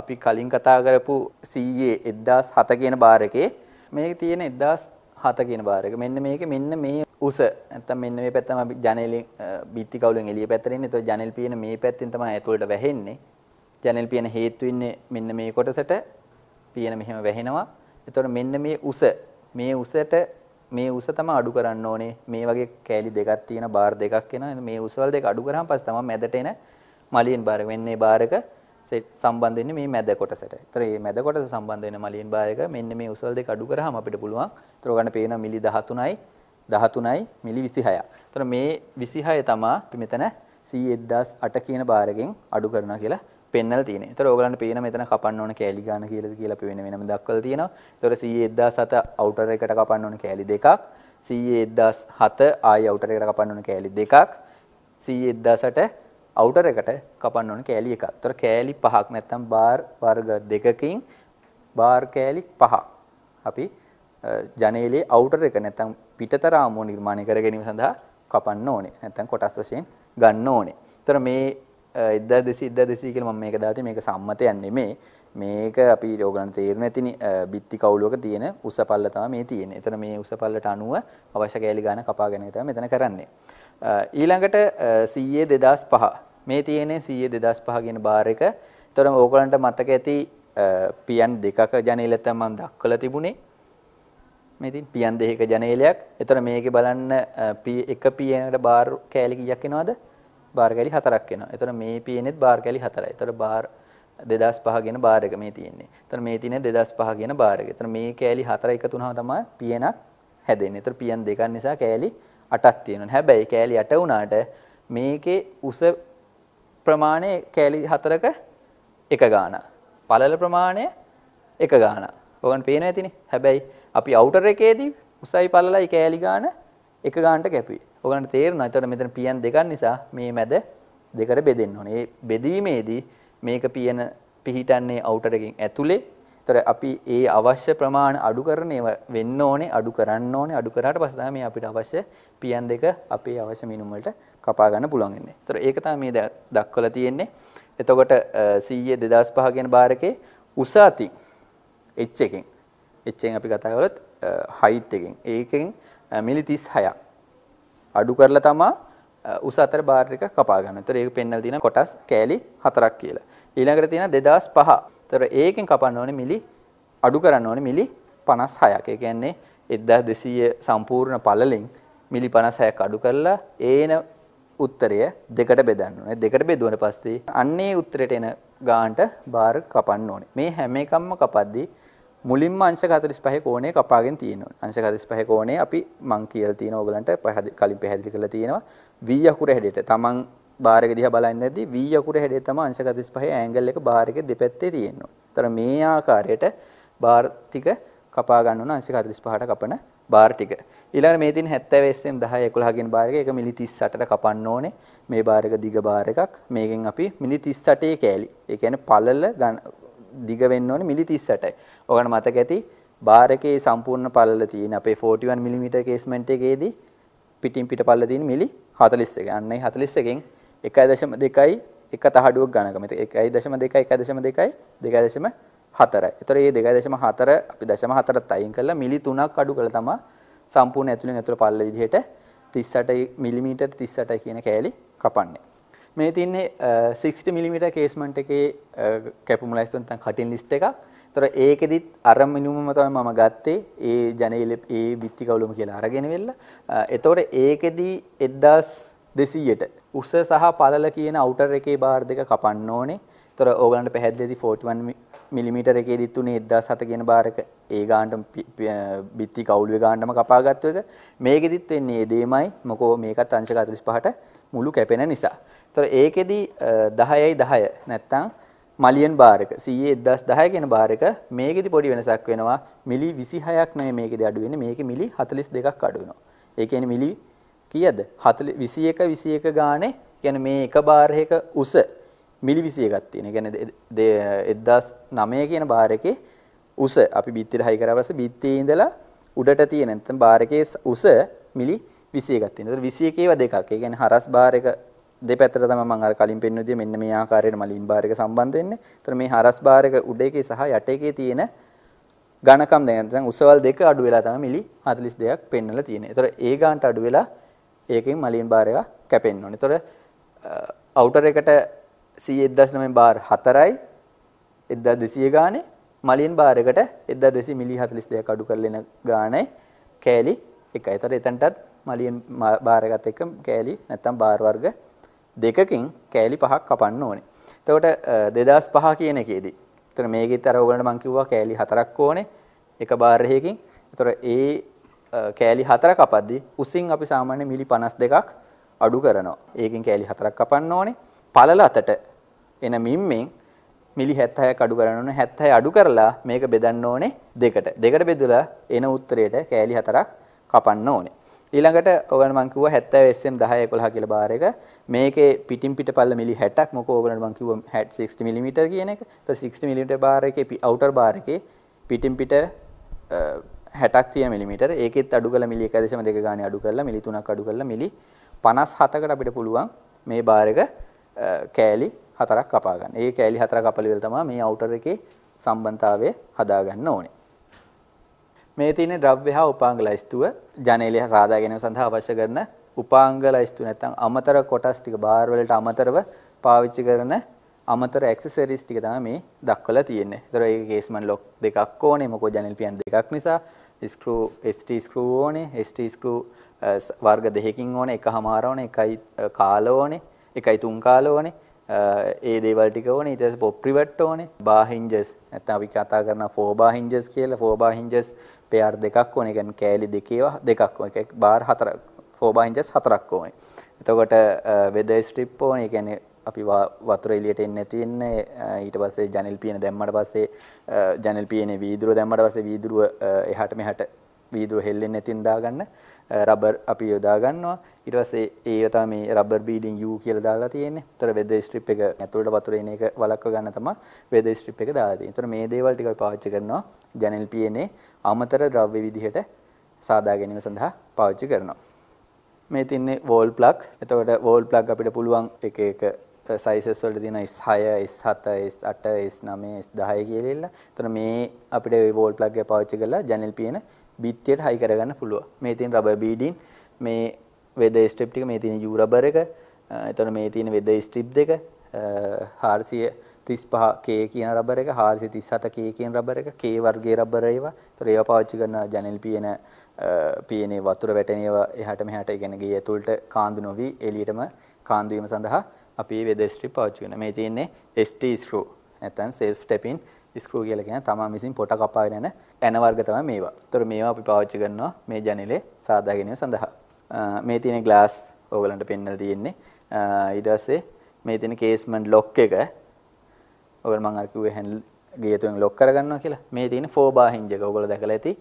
අපි කලින් කතා කරපු CA 1007 කියන බාර් එකේ මේක තියෙන 1007 කියන බාර් එක. මෙන්න මේක මෙන්න මේ උස. නැත්තම් මෙන්න මේ පැත්තම අපි ජනෙලෙන් බිත්ති කවුලෙන් එළිය පැත්තට ඉන්නේ. ඒතකොට ජනෙල් පියන මේ පැත්තෙන් තමයි ඇතුළට වැහෙන්නේ. ජනෙල් පියන හේතු වෙන්නේ මෙන්න මේ කොටසට පියන මෙහෙම වැහෙනවා. ඒතකොට මෙන්න මේ උස. මේ උසට මේ උස තමයි අඩු කරන්න ඕනේ. මේ වගේ කෑලි දෙකක් තියෙන බාර් දෙකක් එන මේ උසවල දෙක අඩු කරාම පස්සේ තමයි මැදට එන මලියෙන් බාර වෙන්නේ බාරක සම්බන්ධ වෙන්නේ මේ මැද කොටසට. ඒතර මේ මැද කොටස සම්බන්ධ වෙන මලින් බායක මෙන්න මේ උසල් දෙක අඩු කරාම අපිට පුළුවන්. ඒතර ගන්න පේන මිලි 13යි 13යි මිලි 26යි. ඒතර මේ 26 තමයි අපි මෙතන C1008 කියන බාරකින් අඩු කරනවා කියලා පෙන්නලා තියෙනවා. ඒතර ඕගලන්ට පේන මෙතන කපන්න ඕන කෑලි ගන්න කියලාද කියලා අපි වෙන වෙනම දක්වලා තියෙනවා. ඒතර CA1007 අවුටර් එකට කපන්න ඕන කෑලි දෙකක්. CA1007 ආයි අවුටර් එකට කපන්න ඕන කෑලි දෙකක්. CA1008 අවුටර් එකට කපන්න ඕනේ කෑලි එකක්. ඒතර කෑලි පහක් නැත්තම් බාර් වර්ග දෙකකින් බාර් කෑලි පහක්. අපි ජනේලයේ අවුටර් එක නැත්තම් පිටතර ආමුව නිර්මාණය කර ගැනීම සඳහා කපන්න ඕනේ. නැත්තම් කොටස් වශයෙන් ගන්න ඕනේ. ඒතර මේ 1200 1200 කියලා මම මේක දාතේ මේක සම්මතයක් නෙමේ. මේක අපි ඕගලන්ට තේරෙන්නේ නැතිනි බිත්ති කවුලුවක තියෙන උස පල්ල තමයි මේ තියෙන්නේ. එතන මේ උස පල්ලට අනුව අවශ්‍ය කැලි ගන්න කපාගෙන තමයි මෙතන කරන්නේ. ඊළඟට CA 2005 මේ තියෙන්නේ CA 2005 කියන බාර් එක. එතකොට ඕගලන්ට මතක ඇති පියන් දෙකක ජනේලයක් තමයි මම දක්වලා තිබුණේ. මේ ඉතින් පියන් දෙකක ජනේලයක්. එතකොට මේකේ බලන්න එක පියනකට බාර් කැලි කීයක් එනවද? බාර් කැලි හතරක් එනවා. එතකොට මේ පියනේත් බාර් කැලි හතරයි. එතකොට බාර් 2005 කියන බාර් එක මේ තියෙන්නේ. එතකොට මේ තියෙන්නේ 2005 කියන බාර් එක. එතකොට මේ කැලි හතර එකතු වුණාම තමයි පියනක් හැදෙන්නේ. එතකොට පියන් දෙකක් නිසා කැලි 4 8ක් තියෙනවා. හැබැයි කෑලි 8 වුණාට මේකේ උස ප්‍රමාණය කෑලි 4ක එක ගාණක්. පළල ප්‍රමාණය එක ගාණක්. ඔයගන් පේන ඇතිනේ. හැබැයි අපි අවුටර් එකේදී උසයි පළලයි කෑලි ගාන එක ගානට කැපුවේ. ඔයගන්ට තේරෙනවා. ඒතකොට මෙතන පියන් දෙකක් නිසා මේ මැද දෙකට බෙදෙන්න ඕනේ. බෙදීමේදී මේක පියන පිහිටන්නේ අවුටර් එකෙන් ඇතුලේ ඒතර අපි ඒ අවශ්‍ය ප්‍රමාණ අඩු කරන ඒවා වෙන්න ඕනේ අඩු කරන්න ඕනේ අඩු කරාට පස්සේ තමයි මේ අපිට අවශ්‍ය පියන් දෙක අපේ අවශ්‍ය මිනුම් වලට කපා ගන්න පුළුවන් වෙන්නේ. ඒතර ඒක තමයි මේ දක්වලා තියෙන්නේ. එතකොට 100 2005 කියන බාරකේ උස අතින් H එකෙන් H එකෙන් අපි කතා කරලොත් height එකෙන් ඒකෙන් මිලි 36ක් අඩු කරලා තමයි උස අතර බාර් එක කපා ගන්න. ඒතර ඒක පෙන්වලා තියෙන කොටස් කෑලි හතරක් කියලා. ඊළඟට තියෙන 2005 ඒතර ඒකෙන් කපන්න ඕනේ මිලි අඩු කරන්න ඕනේ මිලි 56ක්. ඒ කියන්නේ 1200 සම්පූර්ණ පළලෙන් මිලි 56ක් අඩු කරලා ඒන උත්තරය දෙකට බෙදන්න ඕනේ. දෙකට බෙදුවට පස්සේ අන්නේ උත්තරයට එන ගානට බාර් කපන්න ඕනේ. මේ හැම එකක්ම කපද්දී මුලින්ම අංශ 45 කෝණය කපාගෙන තියෙනවා. අංශ 45 කෝණය අපි මං කියලා තියෙන ඕගලන්ට කලින් පැහැදිලි කරලා තියෙනවා. v අකුර හැඩයට තමන් බාර් එක දිහා බලන්නේ නැද්දි V අකුර හැඩය තමයි අංශක 35 ඇන්ගල් එක බාර් එකේ දෙපැත්තේ තියෙන්නේ. ඒතර මේ ආකාරයට බාර් ටික කපා ගන්න ඕන අංශක 45ට කපන බාර් ටික. ඊළඟට මේ තියෙන 70 SM 10 11 කියන බාර් එක ඒක මිලි 38ට කපන්න ඕනේ. මේ බාර් එක දිග බාර් එකක්. මේකෙන් අපි මිලි 38 කෑලි. ඒ කියන්නේ පළල දිග වෙන්න ඕනේ මිලි 38යි. ඔයගොල්ලන් මතක ඇති බාර් එකේ සම්පූර්ණ පළල තියෙන අපේ 41 mm කේස්මන්ට් එකේදී පිටින් පිට පළල තියෙන මිලි 41. අන්න ඒ 41 එකෙන් 1.2යි එක තහඩුවක් ගණකම. 1.2 1.2 2.4. ඒතර මේ 2.4 අපි 0.4ත් අයින් කරලා මිලි 3ක් අඩු කළා තමයි සම්පූර්ණ ඇතුලෙන් ඇතුල පල්ල විදිහට 38 මිලිමීටර් 38 කියන කෑලි කපන්නේ. මේ තින්නේ 60 මිලිමීටර් කේස්මන්ට් එකේ කැපුම් ලයිස්ට් නැත්නම් කටින් ලිස්ට් එකක්. ඒතර ඒකෙදිත් අර මිනිමම තමයි මම ගත්තේ ඒ ජනේලෙ ඒ බිත්ති කවුලම කියලා අරගෙන වෙලා. ඒතකොට ඒකෙදි 1200ට උස සහ පළල කියන අවුටර් එකේ බාර් දෙක කපන්න ඕනේ. ඒතර ඕගලන්ට පැහැදිලිදී 41 mm එකේදිත් උනේ 1007 කියන බාර් එක ඒ ගානට බිත්ති කවුළුවේ ගානටම කපාගත්තු එක. මේකෙදිත් වෙන්නේ ඒ දෙයමයි. මොකෝ මේකත් අංශක 45ට මුළු කැපෙන නිසා. ඒතර ඒකෙදි 10යි 10 නැත්තම් මලියන් බාරක සයේ දස් දහය කියෙන බාරක මේකෙති පොඩි වෙනසක් වෙනවා මිලි විසිහයක් නෑ මේකෙද අඩුවෙන මේක මිලි හතලිස් දෙකක් අඩුවනවා ඒකන මිලි කීයද 40 21 21 ගානේ කියන්නේ මේ එක බාර් එක උස මිලි 21ක් තියෙන. ඒ කියන්නේ 1009 කියන බාර් එකේ උස අපි බිත්තියට හයි කරා පස්සේ බිත්තියේ ඉඳලා උඩට තියෙන නැත්නම් බාර් එකේ උස මිලි 21ක් තියෙනවා. ඒතර 21 ඒවා දෙකක්. ඒ කියන්නේ හරස් බාර් එක දෙපැත්තට තමයි මම අර කලින් පෙන්වන විදිය මෙන්න මේ ආකාරයට මලින් බාර් එක සම්බන්ධ වෙන්නේ. ඒතර මේ හරස් බාර් එක උඩ එකේ සහ යට එකේ තියෙන ඝනකම් දැන් නැත්නම් උසවල් දෙක අඩු වෙලා තමයි මිලි 42ක් පෙන්වලා තියෙන්නේ. ඒතර ඒ ගානට අඩු වෙලා ඒකෙන් මලින් බාර් එක කැපෙන්න ඕනේ. එතකොට අවුටර් එකට 100.9 බාර් 4යි 1200 ගානේ මලින් බාර් එකට 1200 මිලි 42ක් අඩු කරලා එන ගානේ කෑලි එකයි. එතකොට එතනටත් මලින් බාර් එකත් එක්ක කෑලි නැත්තම් බාර් වර්ග දෙකකින් කෑලි පහක් කපන්න ඕනේ. එතකොට 2005 කියන එකේදී එතන මේකෙත් අර ඔයගලන්ට මම කිව්වා කෑලි හතරක් ඕනේ එක බාර් එකකින්. එතකොට ඒ කෑලි හතරක් කපද්දි උසින් අපි සාමාන්‍ය මිලි 52ක් අඩු කරනවා. ඒකෙන් කෑලි හතරක් කපන්න ඕනේ. පළල අතට එන මිම්මෙන් මිලි 76ක් අඩු කරන්න ඕනේ. 76 අඩු කරලා මේක බෙදන්න ඕනේ දෙකට. දෙකට බෙදලා එන උත්තරයට කෑලි හතරක් කපන්න ඕනේ. ඊළඟට ඔයගොල්ලෝ මං කිව්වා 70 SM 10 11 කියලා බාර් එක. මේකේ පිටින් පිට පල්ල මිලි 60ක් මොකෝ ඔයගොල්ලන්ට මං කිව්වා 60 mm කියන එක. ඒතර 60 mm බාර් එකේ outer බාර් එකේ පිටින් පිට 60ක් 30 මිලිමීටර. ඒකෙත් අඩු කළා මිලි 1.2 ගානේ අඩු කළා මිලි 3ක් අඩු කළා මිලි 57කට අපිට පුළුවන් මේ බාර් එක කෑලි හතරක් කපා ගන්න. ඒ කෑලි හතරක් කපල ඉවර තමයි මේ අවුටර් එකේ සම්බන්ධතාවය හදා ගන්න ඕනේ. මේ තියෙන ද්‍රව්‍ය හා උපාංග ලයිස්තුව ජනේලය සාදා ගැනීම සඳහා අවශ්‍ය කරන උපාංග ලයිස්තුව නැත්නම් අමතර කොටස් ටික බාර් වලට අමතරව පාවිච්චි කරන අමතර ඇක්සසරිස් ටික තමයි මේ දක්වලා තියෙන්නේ. ඒතර ඒක කේස් මන් ලොක් දෙකක් ඕනේ. මොකද ජනේල් පියන් දෙකක් නිසා ස්ක්‍රූ ST ස්ක්‍රූ ඕනේ ST ස්ක්‍රූ වර්ග දෙකකින් ඕනේ එකමාර ඕනේ එකයි කාල ඕනේ එකයි තුන් කාල ඕනේ ඒ දේවල් ටික ඕනේ ඊට පස්සේ පොප් ප්‍රිවට් ඕනේ බා හින්ජස් නැත්නම් අපි කතා කරන ෆෝ බා හින්ජස් කියලා ෆෝ බා හින්ජස් පෙයාර් දෙකක් ඕනේ කියන්නේ කෑලි දෙකේව දෙකක් ඕනේ එකක් බාර් හතරක් ෆෝ බා හින්ජස් හතරක් ඕනේ එතකොට වෙදර් ස්ට්‍රිප් ඕනේ කියන්නේ අපි වතුර එළියට එන්නේ නැති වෙන්නේ ඊට පස්සේ ජනෙල් පියන දැම්මට පස්සේ ජනෙල් පියනේ වීදුරුව දැම්මට පස්සේ වීදුරුව එහාට මෙහාට වීදුරුව හෙල්ලෙන්නේ නැතිව දාගන්න රබර් අපි යොදා ගන්නවා ඊට පස්සේ ඒක තමයි මේ රබර් බීඩින් U කියලා දාලා තියෙන්නේ. ඒතර වෙද ස්ට්‍රිප් එක ඇතුළට වතුර එන එක වලක්ව ගන්න තමයි වෙද ස්ට්‍රිප් එක දාලා තියෙන්නේ. ඒතර මේ දේවල් ටික අපි පාවිච්චි කරනවා ජනෙල් පියනේ අමතර ද්‍රව්‍ය විදිහට සාදා ගැනීම සඳහා පාවිච්චි කරනවා. මේ තින්නේ වෝල් ප්ලග්. එතකොට වෝල් ප්ලග් අපිට පුළුවන් එක එක සයිසස් වලට තියෙන S6, S7, S8, S9, S10 කියලා. එතන මේ අපිට ওই වෝල් ප්ලග් එක පාවිච්චි කරලා ජනෙල් පියන බිත්තියට හයි කරගන්න පුළුවන්. මේ තියෙන රබර් බීඩින් මේ වෙද ස්ට්‍රිප් ටික මේ තියෙන U රබර් එක. එතන මේ තියෙන වෙද ස්ට්‍රිප් දෙක 435 K කියන රබර් එක 437 K කියන රබර් එක K වර්ගයේ රබර් ඒවා. ඒතර ඒවා පාවිච්චි කරන ජනෙල් පියන පියනේ වතුර වැටෙන ඒවා එහාට මෙහාට ඒ කියන්නේ ගේ ඇතුළට කාඳු නොවි එළියටම කාන්දුවීම සඳහා අපි මේ වෙදර් ස්ට්‍රිප් පාවිච්චි කරනවා. මේ තියෙන්නේ ST screw නැත්නම් self tapping screw කියලා කියන තමන් විසින් පොට කපාගෙන යන ඇන වර්ග තමයි මේවා. ඒතර මේවා අපි පාවිච්චි කරනවා මේ ජනෙලේ සාදා ගැනීම සඳහා. මේ තියෙන glass ඕගලන්ට පෙන්වලා තියෙන්නේ. ඊට පස්සේ මේ තියෙන casement lock එක ඔයගොල්ලෝ මම අර කිව්වේ handle ගේ තුනෙන් lock කරගන්නවා කියලා. මේ තියෙන 4 bar hinge එක ඔයගොල්ලෝ දැකලා ඇති.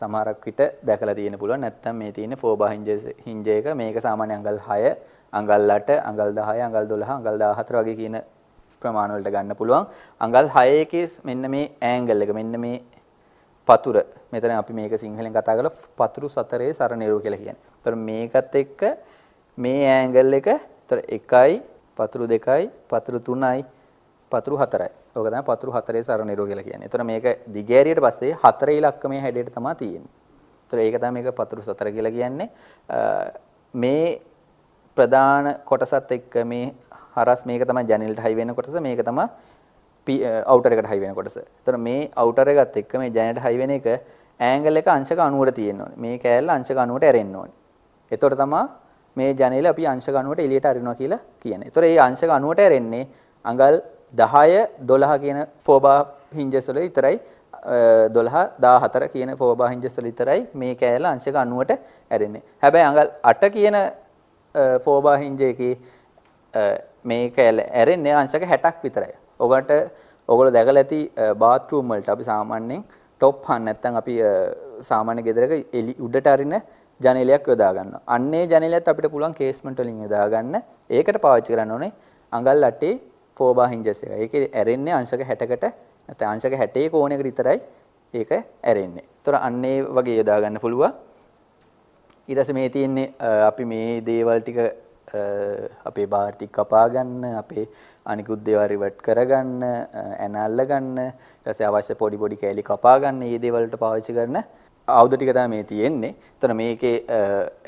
සමහරක් විට දැකලා තියෙන පුළුවන්. නැත්නම් මේ තියෙන 4 bar hinge hinge එක මේක සාමාන්‍ය අඟල් 6 අඟල් 8, අඟල් 10, අඟල් 12, අඟල් 14 වගේ කියන ප්‍රමාණ වලට ගන්න පුළුවන්. අඟල් 6 එකේ මෙන්න මේ ඇන්ගල් එක මෙන්න මේ පතුර. මෙතන අපි මේක සිංහලෙන් කතා කරලා පතුරු සතරේ සරණිරෝ කියලා කියන්නේ. ඒතර මේකත් එක්ක මේ ඇන්ගල් එක ඒතර 1යි, පතුරු 2යි, පතුරු 3යි, පතුරු 4යි. ඕක තමයි පතුරු 4ේ සරණිරෝ කියලා කියන්නේ. ඒතර මේක දිගෑරියට පස්සේ 4 ඉලක්කමේ හැඩයට තමයි තියෙන්නේ. ඒතර ඒක තමයි මේක පතුරු 4 කියලා කියන්නේ. මේ ප්‍රධාන කොටසත් එක්ක මේ හරස් මේක තමයි ජනෙල්ට හයි වෙන කොටස මේක තමයි අවුටර් එකට හයි වෙන කොටස. එතකොට මේ අවුටර් එකත් එක්ක මේ ජනෙල්ට හයි වෙන එක ඈන්ගල් එක අංශක 90ට තියෙන්න ඕනේ. මේ කෑල්ල අංශක 90ට ඇරෙන්න ඕනේ. එතකොට තමයි මේ ජනෙල අපි අංශක 90ට එළියට අරිනවා කියලා කියන්නේ. එතකොට මේ අංශක 90ට ඇරෙන්නේ අඟල් 10 12 කියන ෆෝබා හින්ජස් වල විතරයි 12 14 කියන ෆෝබා හින්ජස් වල විතරයි මේ කෑල්ල අංශක 90ට ඇරෙන්නේ. හැබැයි අඟල් 8 කියන 4 හින්ජ් එකේ මේක ඇරෙන්නේ අංශක 60ක් විතරයි. ඔකට ඔයගොල්ලෝ දැකලා ඇති බාත් รู ම් වලට අපි සාමාන්‍යයෙන් টොප් හන් නැත්නම් අපි සාමාන්‍ය ගෙදරක එලි උඩට අරින ජනේලයක් යොදා ගන්නවා. අන්නේ ජනේලයත් අපිට පුළුවන් කේස්මන්ට් වලින් යොදා ගන්න. ඒකට පාවිච්චි කරන්න ඕනේ අඟල් අටේ 4 bar hinges එක. ඒකේ ඇරෙන්නේ අංශක 60කට නැත්නම් අංශක 60 කෝණයකට විතරයි ඒක ඇරෙන්නේ. ඒතර අන්නේ වගේ යොදා ගන්න පුළුවන්. ඊටස මේ තියෙන්නේ අපි මේ දේවල් ටික අපේ බාර් ටික කපා ගන්න අපේ අනිකුත් දේවල් රිවර්ට් කරගන්න ඇන අල්ල ගන්න ඊට පස්සේ අවශ්‍ය පොඩි පොඩි කෑලි කපා ගන්න මේ දේවල් වලට පාවිච්චි කරන ආයුධ ටික තමයි මේ තියෙන්නේ. එතන මේකේ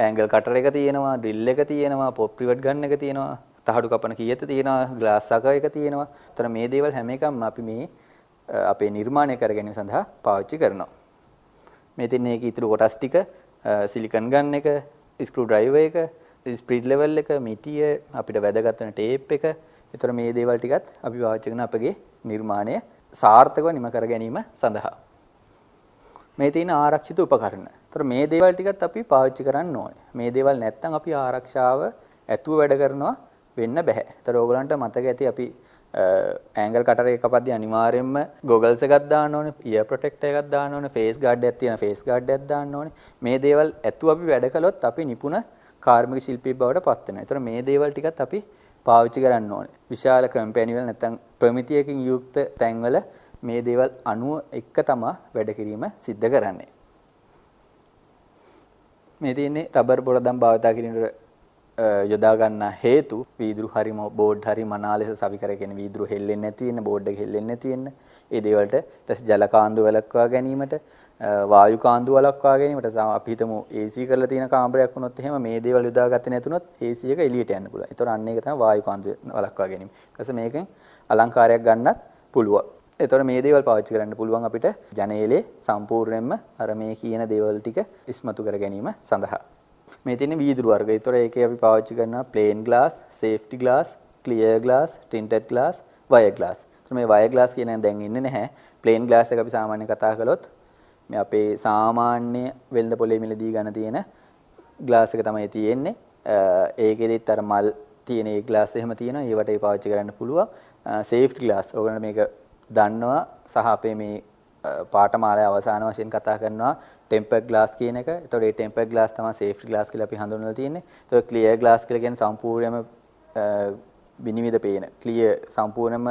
ඇන්ගල් කටර් එක තියෙනවා, ඩ්‍රිල් එක තියෙනවා, පොප් රිවර්ට් ගන්න එක තියෙනවා, තහඩු කපන කීයත තියෙනවා, ග්ලාස් සක එක තියෙනවා. එතන මේ දේවල් හැම එකක්ම අපි මේ අපේ නිර්මාණය කර ගැනීම සඳහා පාවිච්චි කරනවා. මේ තින්නේ ඒකේ ඉතුරු කොටස් ටික සිලිකන් ගන්න එක ස්කෘ ඩ්‍රයිව එක ස්ප්‍රීඩ් ලෙවල් එක මිටිය අපිට වැදගත්වන ටේප් එක එතර මේ දේවල් ටිකත් අපි පාච්චකන අපගේ නිර්මාණය සාර්ථකව නිම කර ගැනීම සඳහා. මේ තියෙන ආරක්ෂිත උපකරණ. තොර මේ දේවල් ටිකත් අපි පාවිච්චි කරන්න ඕනේ. මේ දේවල් නැත්තම් අපි ආරක්ෂාව ඇතුව වැඩ කරනවා වෙන්න බැහැ. තොර ඕගලන්ට මතක ඇති අපි ඇංගල් uh, කටර එක පදදි අනිවාරයෙන්ම ගොගල්ස ගත්දාන්න ඕන ිය ප්‍රටෙක්ට එකත්දාන්න ඕන ෆේස් ගඩ් ඇතියන ෆේස් ගඩ් ඇත්දාන්න ඕන මේ දේවල් ඇතු අපි වැඩ කළොත් අපි නිපුණ කාර්මික ශිල්පී බවට පත්වන තර මේ දේවල් ටිකත් අපි පාවිච්චි කරන්න ඕන විශාල කම්පැනිවල් නැතන් ප්‍රමිතියකින් යුක්ත තැන්වල මේ දේවල් අනුව එක්ක තමා වැඩකිරීම සිද්ධ කරන්නේ. මේ තියන්නේ රබර් බොරදම් භාවිතා කිරීමට යොදා ගන්න හේතු වීදුරු හරි බෝඩ් හරි මනාලෙස සවි කරගෙන වීදුරු හෙල්ලෙන්නේ නැති වෙන්න බෝඩ් එක හෙල්ලෙන්නේ නැති වෙන්න ඒ දේවල්ට ඊට පස්සේ ජල කාන්දු වලක්වා ගැනීමට වායු කාන්දු වලක්වා ගැනීමට අපි හිතමු AC කරලා තියෙන කාමරයක් වුණොත් එහෙම මේ දේවල් යොදාගත්තේ නැතුනොත් AC එක එළියට යන්න පුළුවන්. ඒතොර අන්න ඒක තමයි වායු කාන්දු වලක්වා ගැනීම. ඊපස්සේ මේකෙන් අලංකාරයක් ගන්නත් පුළුවන්. ඒතොර මේ දේවල් පාවිච්චි කරන්න පුළුවන් අපිට ජනේලේ සම්පූර්ණයෙන්ම අර මේ කියන දේවල් ටික ඉස්මතු කර ගැනීම සඳහා. මේ තියෙන වීදුරු වර්ග. ඒතොර ඒකේ අපි පාවිච්චි කරනවා plain glass, safety glass, clear glass, tinted glass, wire glass. මේ wire glass කියන දැන් ඉන්නේ නැහැ. plain glass එක අපි සාමාන්‍ය කතා කළොත් මේ අපේ සාමාන්‍ය වෙළඳ පොලේ මිලදී ගන්න තියෙන glass එක තමයි තියෙන්නේ. ඒකෙදිත් අර මල් තියෙන ඒ glass එහෙම තියෙනවා. ඒවට ඒ පාවිච්చి කරන්න පුළුවන්. safety glass. ඕගොල්ලෝ මේක දන්නවා සහ අපේ මේ පාඨමාලාවේ අවසාන වශයෙන් කතා කරනවා ටෙම්පර් ග්ලාස් කියන එක. එතකොට මේ ටෙම්පර් ග්ලාස් තමයි සේෆ්ටි ග්ලාස් කියලා අපි හඳුන්වලා තියෙන්නේ. එතකොට ක්ලියර් ග්ලාස් කියලා කියන්නේ සම්පූර්ණයෙන්ම විනිවිද පේන ක්ලියර් සම්පූර්ණයෙන්ම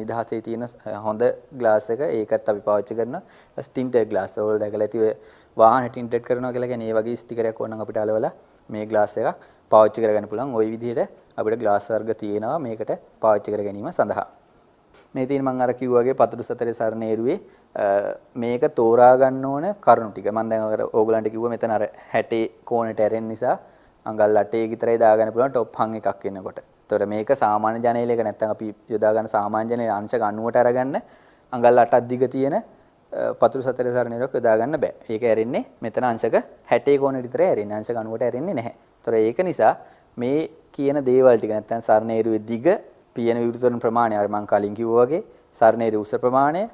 නිදහසේ තියෙන හොඳ ග්ලාස් එක ඒකත් අපි පාවිච්චි කරනවා. ටින්ටඩ් ග්ලාස් ඕල් දැකලා ඇති ඔය වාහන ටින්ටඩ් කරනවා කියලා කියන්නේ ඒ වගේ ස්ටිකරයක් ඕනනම් අපිට අලවලා මේ ග්ලාස් එකක් පාවිච්චි කරගන්න පුළුවන්. ওই විදිහට අපිට ග්ලාස් වර්ග තියෙනවා මේකට පාවිච්චි කර ගැනීම සඳහා. මේ තියෙන මම අර කිව්වාගේ පතුරු සතරේ සරණේරුවේ මේක තෝරා ගන්න ඕන කරුණු ටික. මම දැන් ඔකට ඕගලන්ට කිව්වා මෙතන අර 60 කෝණයට ඇරෙන්න නිසා අඟල් 8 විතරයි දාගන්න පුළුවන් টොප් හම් එකක් එනකොට. ඒතොර මේක සාමාන්‍ය ජනේලයක නැත්නම් අපි යොදා ගන්න සාමාන්‍ය ජනේල අංශ 90ට අරගන්න අඟල් 8ක් දිග තියෙන පතුරු සතර සරණිරක් යොදා ගන්න බෑ. ඒක ඇරෙන්නේ මෙතන අංශක 60 කෝණයට විතරයි ඇරෙන්නේ. අංශ 90ට ඇරෙන්නේ නැහැ. ඒතොර ඒක නිසා මේ කියන දේවල් ටික නැත්නම් සරණේරුවේ දිග පියන විවෘතන ප්‍රමාණය අර මං කලින් කිව්වා වගේ සරණේරුවේ උස ප්‍රමාණය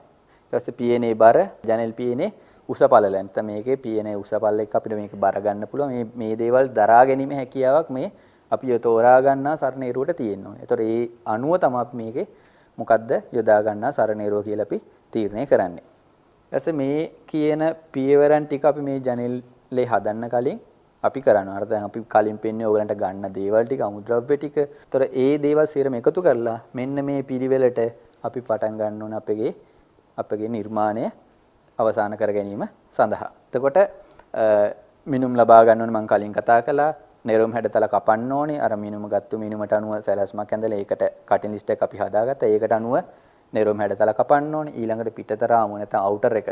ඊට පස්සේ බර ජනෙල් පීනේ උස පළල නැත්නම් මේකේ පීනේ උස පළලෙක් අපිට මේක බර ගන්න පුළුවන් මේ මේ දේවල් දරා ගැනීම හැකියාවක් මේ අපි යොතෝරා ගන්නා සරණීරුවට තියෙනවා. ඒතොර ඒ අණුව තමයි මේකේ මොකද්ද යොදා ගන්නා සරණීරුව කියලා අපි තීරණය කරන්නේ. ඊට මේ කියන පියවරන් ටික අපි මේ ජනෙල්ලේ හදන්න කලින් අපි කරනවා. අර දැන් අපි කලින් පෙන්නේ ඕගලන්ට ගන්න දේවල් ටික අමුද්‍රව්‍ය ටික. ඒතොර ඒ දේවල් සියරම එකතු කරලා මෙන්න මේ පිළිවෙලට අපි පටන් ගන්න ඕන අපගේ අපගේ නිර්මාණය අවසන් කර ගැනීම සඳහා. එතකොට මිනුම් ලබා ගන්න ඕනේ මම කලින් කතා කළා. නෙරුම් හැඩතල කපන්න ඕනේ. අර මිනුම ගත්තු මිනුමට අනුව සැලැස්මක් ඇඳලා ඒකට කටින් ලිස්ට් එකක් අපි හදාගත්තා. ඒකට අනුව නෙරුම් හැඩතල කපන්න ඕනේ. ඊළඟට පිටතරාම නැත්නම් අවුටර් එක.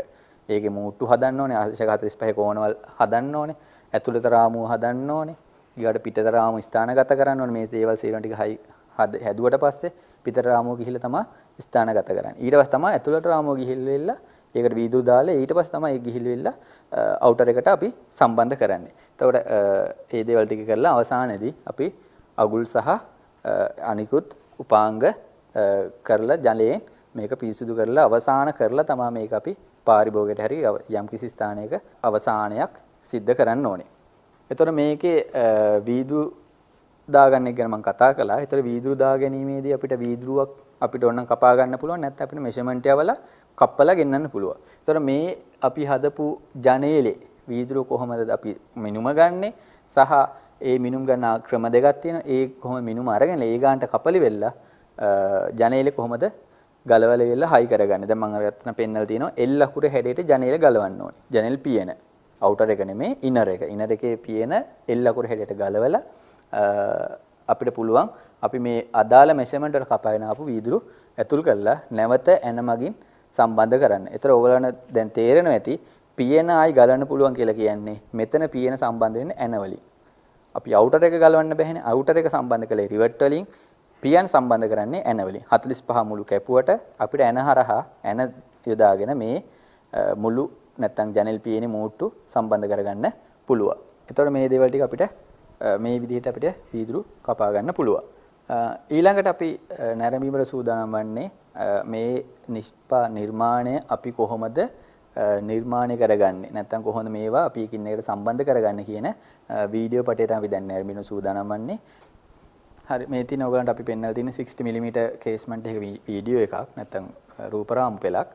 ඒකේ මූට්ටු හදන්න ඕනේ. 145 කෝණවල් හදන්න ඕනේ. ඇතුළත රාමුව හදන්න ඕනේ. ඊගාට පිටතරාම ස්ථානගත කරන්න ඕනේ. මේ දේවල් සීරණ ටික හයි හැදුවට පස්සේ පිටතරාමුව ගිහිල්ලා තමයි ස්ථානගත කරන්නේ. ඊට පස්සේ තමයි ඇතුළට රාමෝ ගිහිල් වෙලා ඒකට වීදුරු දාලා ඊට පස්සේ තමයි ඒක ගිහිල් වෙලා අවුටර් එකට අපි සම්බන්ධ කරන්නේ. එතකොට මේ දේවල් ටික කරලා අවසානයේදී අපි අගුල් සහ අනිකුත් උපාංග කරලා ජලයෙන් මේක පිරිසිදු කරලා අවසාන කරලා තමයි මේක අපි පාරිභෝගයට හරි යම් කිසි ස්ථානයක අවසානයක් සිද්ධ කරන්න ඕනේ. එතකොට මේකේ වීදුරු දාගන්න එක ගැන මම කතා කළා. ඒතර වීදුරු දා ගැනීමේදී අපිට වීදුරුවක් අපිට ඕනනම් කපා ගන්න පුළුවන් නැත්නම් අපිට මෙෂර්මන්ට් යවලා කප්පලා ගෙන්නන්න පුළුවන්. ඒතර මේ අපි හදපු ජනේලේ වීදුරු කොහොමද අපි මිනුම ගන්නෙ සහ ඒ මිනුම් ගන්න ක්‍රම දෙකක් තියෙනවා. ඒ කොහොම මිනුම අරගෙන ඒ ගානට කපලි වෙලා ජනේලේ කොහොමද ගලවල වෙලා හයි කරගන්නේ. දැන් මම අරගෙන පෙන්නලා තියෙනවා L අකුරේ හැඩයට ජනේල ගලවන්න ඕනේ. ජනේල් පියන. අවුටර් එක නෙමෙයි ඉනර් එක. ඉනර් එකේ පියන L අකුරේ හැඩයට ගලවලා අපිට පුළුවන් අපි මේ අදාළ මෙෂර්මන්ට් වල කපාගෙන ආපු වීදුරු ඇතුල් කරලා නැවත ඇන මගින් සම්බන්ධ කරන්න. ඒතර ඕගලන්ට දැන් තේරෙනවා ඇති PNI ගලන්න පුළුවන් කියලා කියන්නේ මෙතන PN සම්බන්ධ වෙන්නේ ඇන වලින්. අපි අවුටර් එක ගලවන්න බැහැනේ. අවුටර් එක සම්බන්ධ කළේ රිවට් වලින්. පියන් සම්බන්ධ කරන්නේ ඇන වලින් 45 මුළු කැපුවට අපිට ඇන හරහා ඇන යොදාගෙන මේ මුළු නැත්තම් ජනෙල් පියනේ මූට්ටු සම්බන්ධ කරගන්න පුළුවන්. එතකොට මේ දේවල් ටික අපිට මේ විදිහට අපිට වීදුරු කපා ගන්න පුළුවන්. ඊළඟට අපි නැරඹීමට සූදානම් වන්නේ මේ නිෂ්පා නිර්මාණය අපි කොහොමද නිර්මාණය කරගන්නේ නැත්නම් කොහොමද මේවා අපි එකින් එකට සම්බන්ධ කරගන්නේ කියන වීඩියෝ පටය තමයි අපි දැන් නැරඹීමට සූදානම් වන්නේ. හරි මේ තියෙන ඔයගලන්ට අපි පෙන්වලා තියෙන 60 mm කේස්මන්ට් එක වීඩියෝ එකක් නැත්නම් රූප රාමු පෙළක්.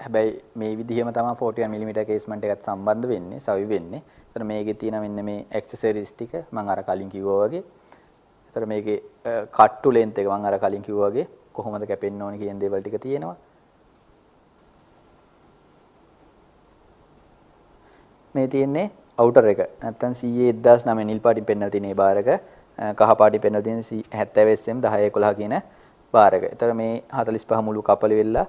හැබැයි මේ විදිහම තමයි 41 mm කේස්මන්ට් එකත් සම්බන්ධ වෙන්නේ, සවි වෙන්නේ. එතන මේකේ තියෙන මෙන්න මේ ඇක්සසරිස් ටික මම අර කලින් කිව්වා වගේ ඒතර මේකේ කට්ටු ලෙන්ත් එක මම අර කලින් කිව්වා වගේ කොහොමද කැපෙන්න ඕනේ කියන දේවල් ටික තියෙනවා. මේ තියෙන්නේ අවුටර් එක. නැත්තම් CA 1009 නිල් පාටින් පෙන්වලා තියෙන මේ බාරක කහ පාටින් පෙන්වලා තියෙන 70 SM 10 11 කියන බාරක. ඒතර මේ 45 මුළු කපල වෙලා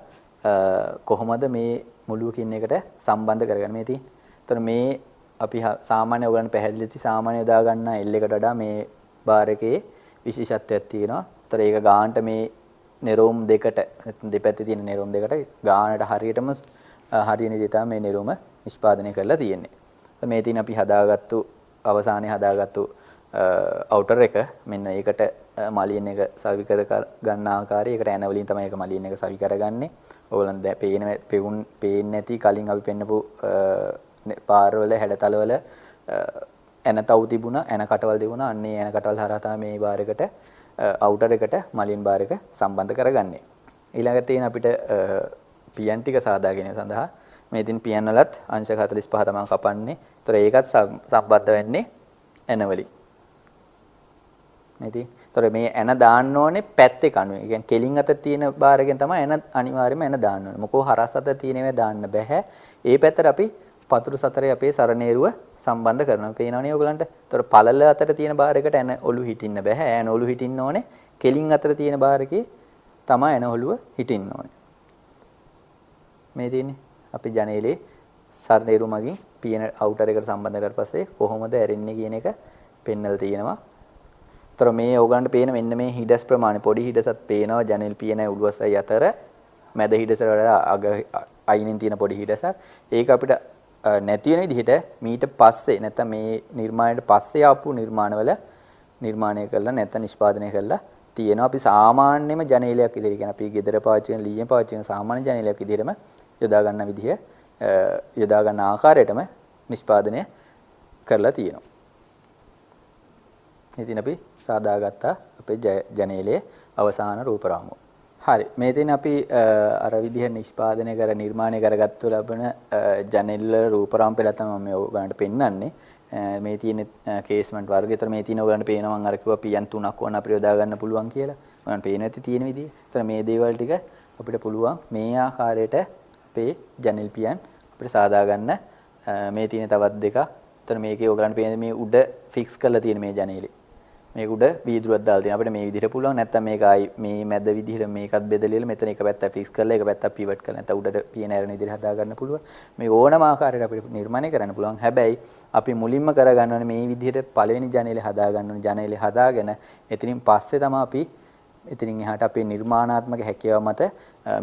කොහොමද මේ මුළුවකින් එකට සම්බන්ධ කරගන්නේ මේ තියෙන්නේ. ඒතර මේ අපි සාමාන්‍ය ඔයගලන්ට පැහැදිලි තිය සාමාන්‍ය දා ගන්න L එකට වඩා මේ බාර් එකේ විශේෂත්වයක් තියෙනවා. ඒතර ඒක ගානට මේ නෙරෝම් දෙකට දෙපැත්තේ තියෙන නෙරෝම් දෙකට ගානට හරියටම හරියන විදිහට මේ නෙරෝම නිෂ්පාදනය කරලා තියෙන්නේ. මේ තියෙන අපි හදාගත්තු අවසානයේ හදාගත්තු අවුටර් එක මෙන්න ඒකට මලින් එක සවි කර ගන්න ආකාරය ඒකට ඇන වලින් තමයි ඒක මලින් එක සවි කරගන්නේ. ඕගොල්ලන් දැන් පේන පෙවුන් පේන්නේ නැති කලින් අපි පෙන්නපු පාරවල හැඩතලවල ඇන තව තිබුණා ඇන කටවල් තිබුණා අන්නේ ඇන කටවල් හරහා තමයි මේ බාර් එකට අවුටර් එකට මලින් බාර් එක සම්බන්ධ කරගන්නේ. ඊළඟට තියෙන අපිට පියන් ටික සාදා ගැනීම සඳහා මේ ඉතින් පියන් වලත් අංශ 45 තමයි කපන්නේ. ඒතර ඒකත් සම්බන්ධ වෙන්නේ ඇනවලින්. මේ ඉතින් ඒතර මේ ඇන දාන්න ඕනේ පැත්තේ කණුවේ. ඒ කියන්නේ කෙලින් අත තියෙන බාරගෙන් තමයි ඇන අනිවාර්යයෙන්ම ඇන දාන්න ඕනේ. මොකෝ හරස් අත තියෙනවේ දාන්න බෑ. ඒ පැත්තට අපි පතුරු සතරේ අපේ සරණේරුව සම්බන්ධ කරනවා. පේනවනේ ඔයගලන්ට. ඒතර පළල අතර තියෙන බාර් එකට ඇන ඔලු හිටින්න බෑ. ඇන ඔලු හිටින්න ඕනේ. කෙලින් අතර තියෙන බාර් එකේ තමයි ඇන ඔලුව හිටින්න ඕනේ. මේ තියෙන්නේ අපි ජනේලේ සරණේරුව මගින් පියන අවුටර් එකට සම්බන්ධ කරලා පස්සේ කොහොමද ඇරෙන්නේ කියන එක පෙන්වලා තියෙනවා. ඒතර මේ ඔයගලන්ට පේන මෙන්න මේ හිඩස් ප්‍රමාණය පොඩි හිඩසක් පේනවා ජනේල් පියන උළුවසයි අතර මැද හිඩසට වඩා අග අයිනින් තියෙන පොඩි හිඩසක්. ඒක අපිට නැති වෙන විදිහට මීට පස්සේ නැත්නම් මේ නිර්මාණයට පස්සේ ආපු නිර්මාණවල නිර්මාණය කරලා නැත්නම් නිෂ්පාදනය කරලා තියෙනවා අපි සාමාන්‍යම ජනේලයක් ඉදිරිය කියන අපි ගෙදර පාවිච්චි කරන ලීයෙන් පාවිච්චි කරන සාමාන්‍ය ජනේලයක් ඉදිරියම යොදා ගන්න විදිහ යොදා ගන්න ආකාරයටම නිෂ්පාදනය කරලා තියෙනවා. ඉතින් අපි සාදාගත්තා අපේ ජනේලයේ අවසාන රූප රාමුව. හරි මේතින් අපි අර විදිහ නිෂ්පාදනය කර නිර්මාණය කරගත්තු ලබන ජනෙල්ල රූපරාම්පෙල තමයි මම ඔයගලන්ට පෙන්වන්නේ. මේ තියෙන කේස්මන්ට් වර්ගය. ඒතර මේ තියෙන ඔයගලන්ට පේනවා මම අර කිව්වා පියන් තුනක් ඕන අපිට යොදා ගන්න පුළුවන් කියලා. ඔයගලන්ට පේන ඇති තියෙන විදිහ. ඒතර මේ දේවල් ටික අපිට පුළුවන් මේ ආකාරයට අපේ ජනෙල් පියන් අපිට සාදා ගන්න මේ තියෙන තවත් දෙකක්. ඒතර මේකේ ඔයගලන්ට පේන මේ උඩ ෆික්ස් කරලා තියෙන මේ ජනේලේ. මේක උඩ වීදුරුවක් දාලා තියෙනවා. අපිට මේ විදිහට පුළුවන්. නැත්නම් මේක ආයි මේ මැද විදිහට මේකත් බෙදලා මෙතන එක පැත්තක් ෆික්ස් කරලා එක පැත්තක් පිවට් කරලා නැත්නම් උඩට පියන ඇරෙන විදිහට හදා ගන්න පුළුවන්. මේ ඕනම ආකාරයකට අපිට නිර්මාණය කරන්න පුළුවන්. හැබැයි අපි මුලින්ම කරගන්න ඕනේ මේ විදිහට පළවෙනි ජනේලේ හදා ගන්න ඕනේ. ජනේලේ හදාගෙන එතනින් පස්සේ තමයි අපි එතනින් එහාට අපේ නිර්මාණාත්මක හැකියාව මත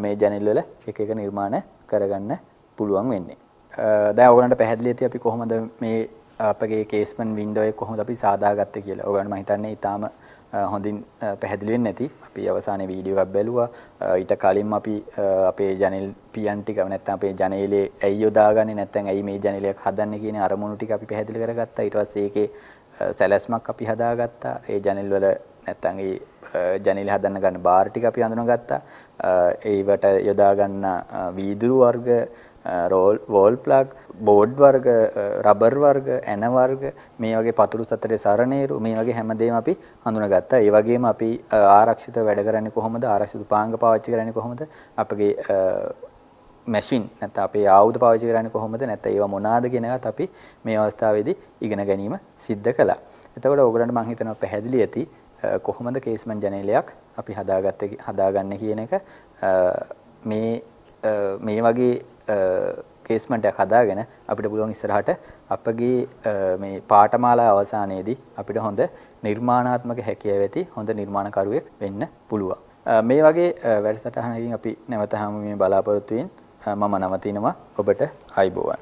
මේ ජනේල් වල එක එක නිර්මාණ කරගන්න පුළුවන් වෙන්නේ. දැන් ඔයගලන්ට පැහැදිලි ඇති අපි කොහොමද මේ අපගේ කේස්මන් වින්ඩෝ එක කොහොමද අපි සාදාගත්තේ කියලා. ඕගොල්ලන්ට මම හිතන්නේ ඊටාම හොඳින් පැහැදිලි වෙන්නේ නැති. අපි අවසානයේ වීඩියෝ එකක් බැලුවා. ඊට කලින් අපි අපේ ජනෙල් පියන් ටික නැත්නම් අපේ ජනේලේ ඇයි යොදාගන්නේ නැත්නම් ඇයි මේ ජනේලයක් හදන්නේ කියන අරමුණු ටික අපි පැහැදිලි කරගත්තා. ඊට පස්සේ ඒකේ සැලැස්මක් අපි හදාගත්තා. ඒ ජනෙල් වල නැත්නම් ඒ ජනේල හදන්න ගන්න බාර් ටික අපි හඳුනාගත්තා. ඒවට යොදා ගන්න වීදුරු වර්ග රෝල් වෝල් ප්ලග් බෝඩ් වර්ග රබර් වර්ග ඇන වර්ග මේ වගේ පතුරු සතරේ සරණේරු මේ වගේ හැමදේම අපි හඳුනගත්තා. ඒ වගේම අපි ආරක්ෂිත වැඩ කරන්නේ කොහොමද? ආරක්ෂිත උපාංග පාවිච්චි කරන්නේ කොහොමද? අපගේ මැෂින් නැත්නම් අපේ ආයුධ පාවිච්චි කරන්නේ කොහොමද? නැත්නම් ඒවා මොනවාද කියන එකත් අපි මේ අවස්ථාවේදී ඉගෙන ගැනීම සිද්ධ කළා. එතකොට ඕගලන්ට මම හිතනවා පැහැදිලි ඇති කොහොමද කේස්මන් ජනේලයක් අපි හදාගත්තේ හදාගන්නේ කියන එක මේ මේ වගේ කේස්මට් එකක් හදාගෙන අපිට පුළුවන් ඉස්සරහට අපගේ මේ පාඨමාලා අවසානයේදී අපිට හොඳ නිර්මාණාත්මක හැකියාව ඇති හොඳ නිර්මාණකරුවෙක් වෙන්න පුළුවන්. මේ වගේ වැඩසටහනකින් අපි නැවත හමු මේ බලාපොරොත්තු වෙමින් මම නවතිනවා ඔබට අයිබෝවන්.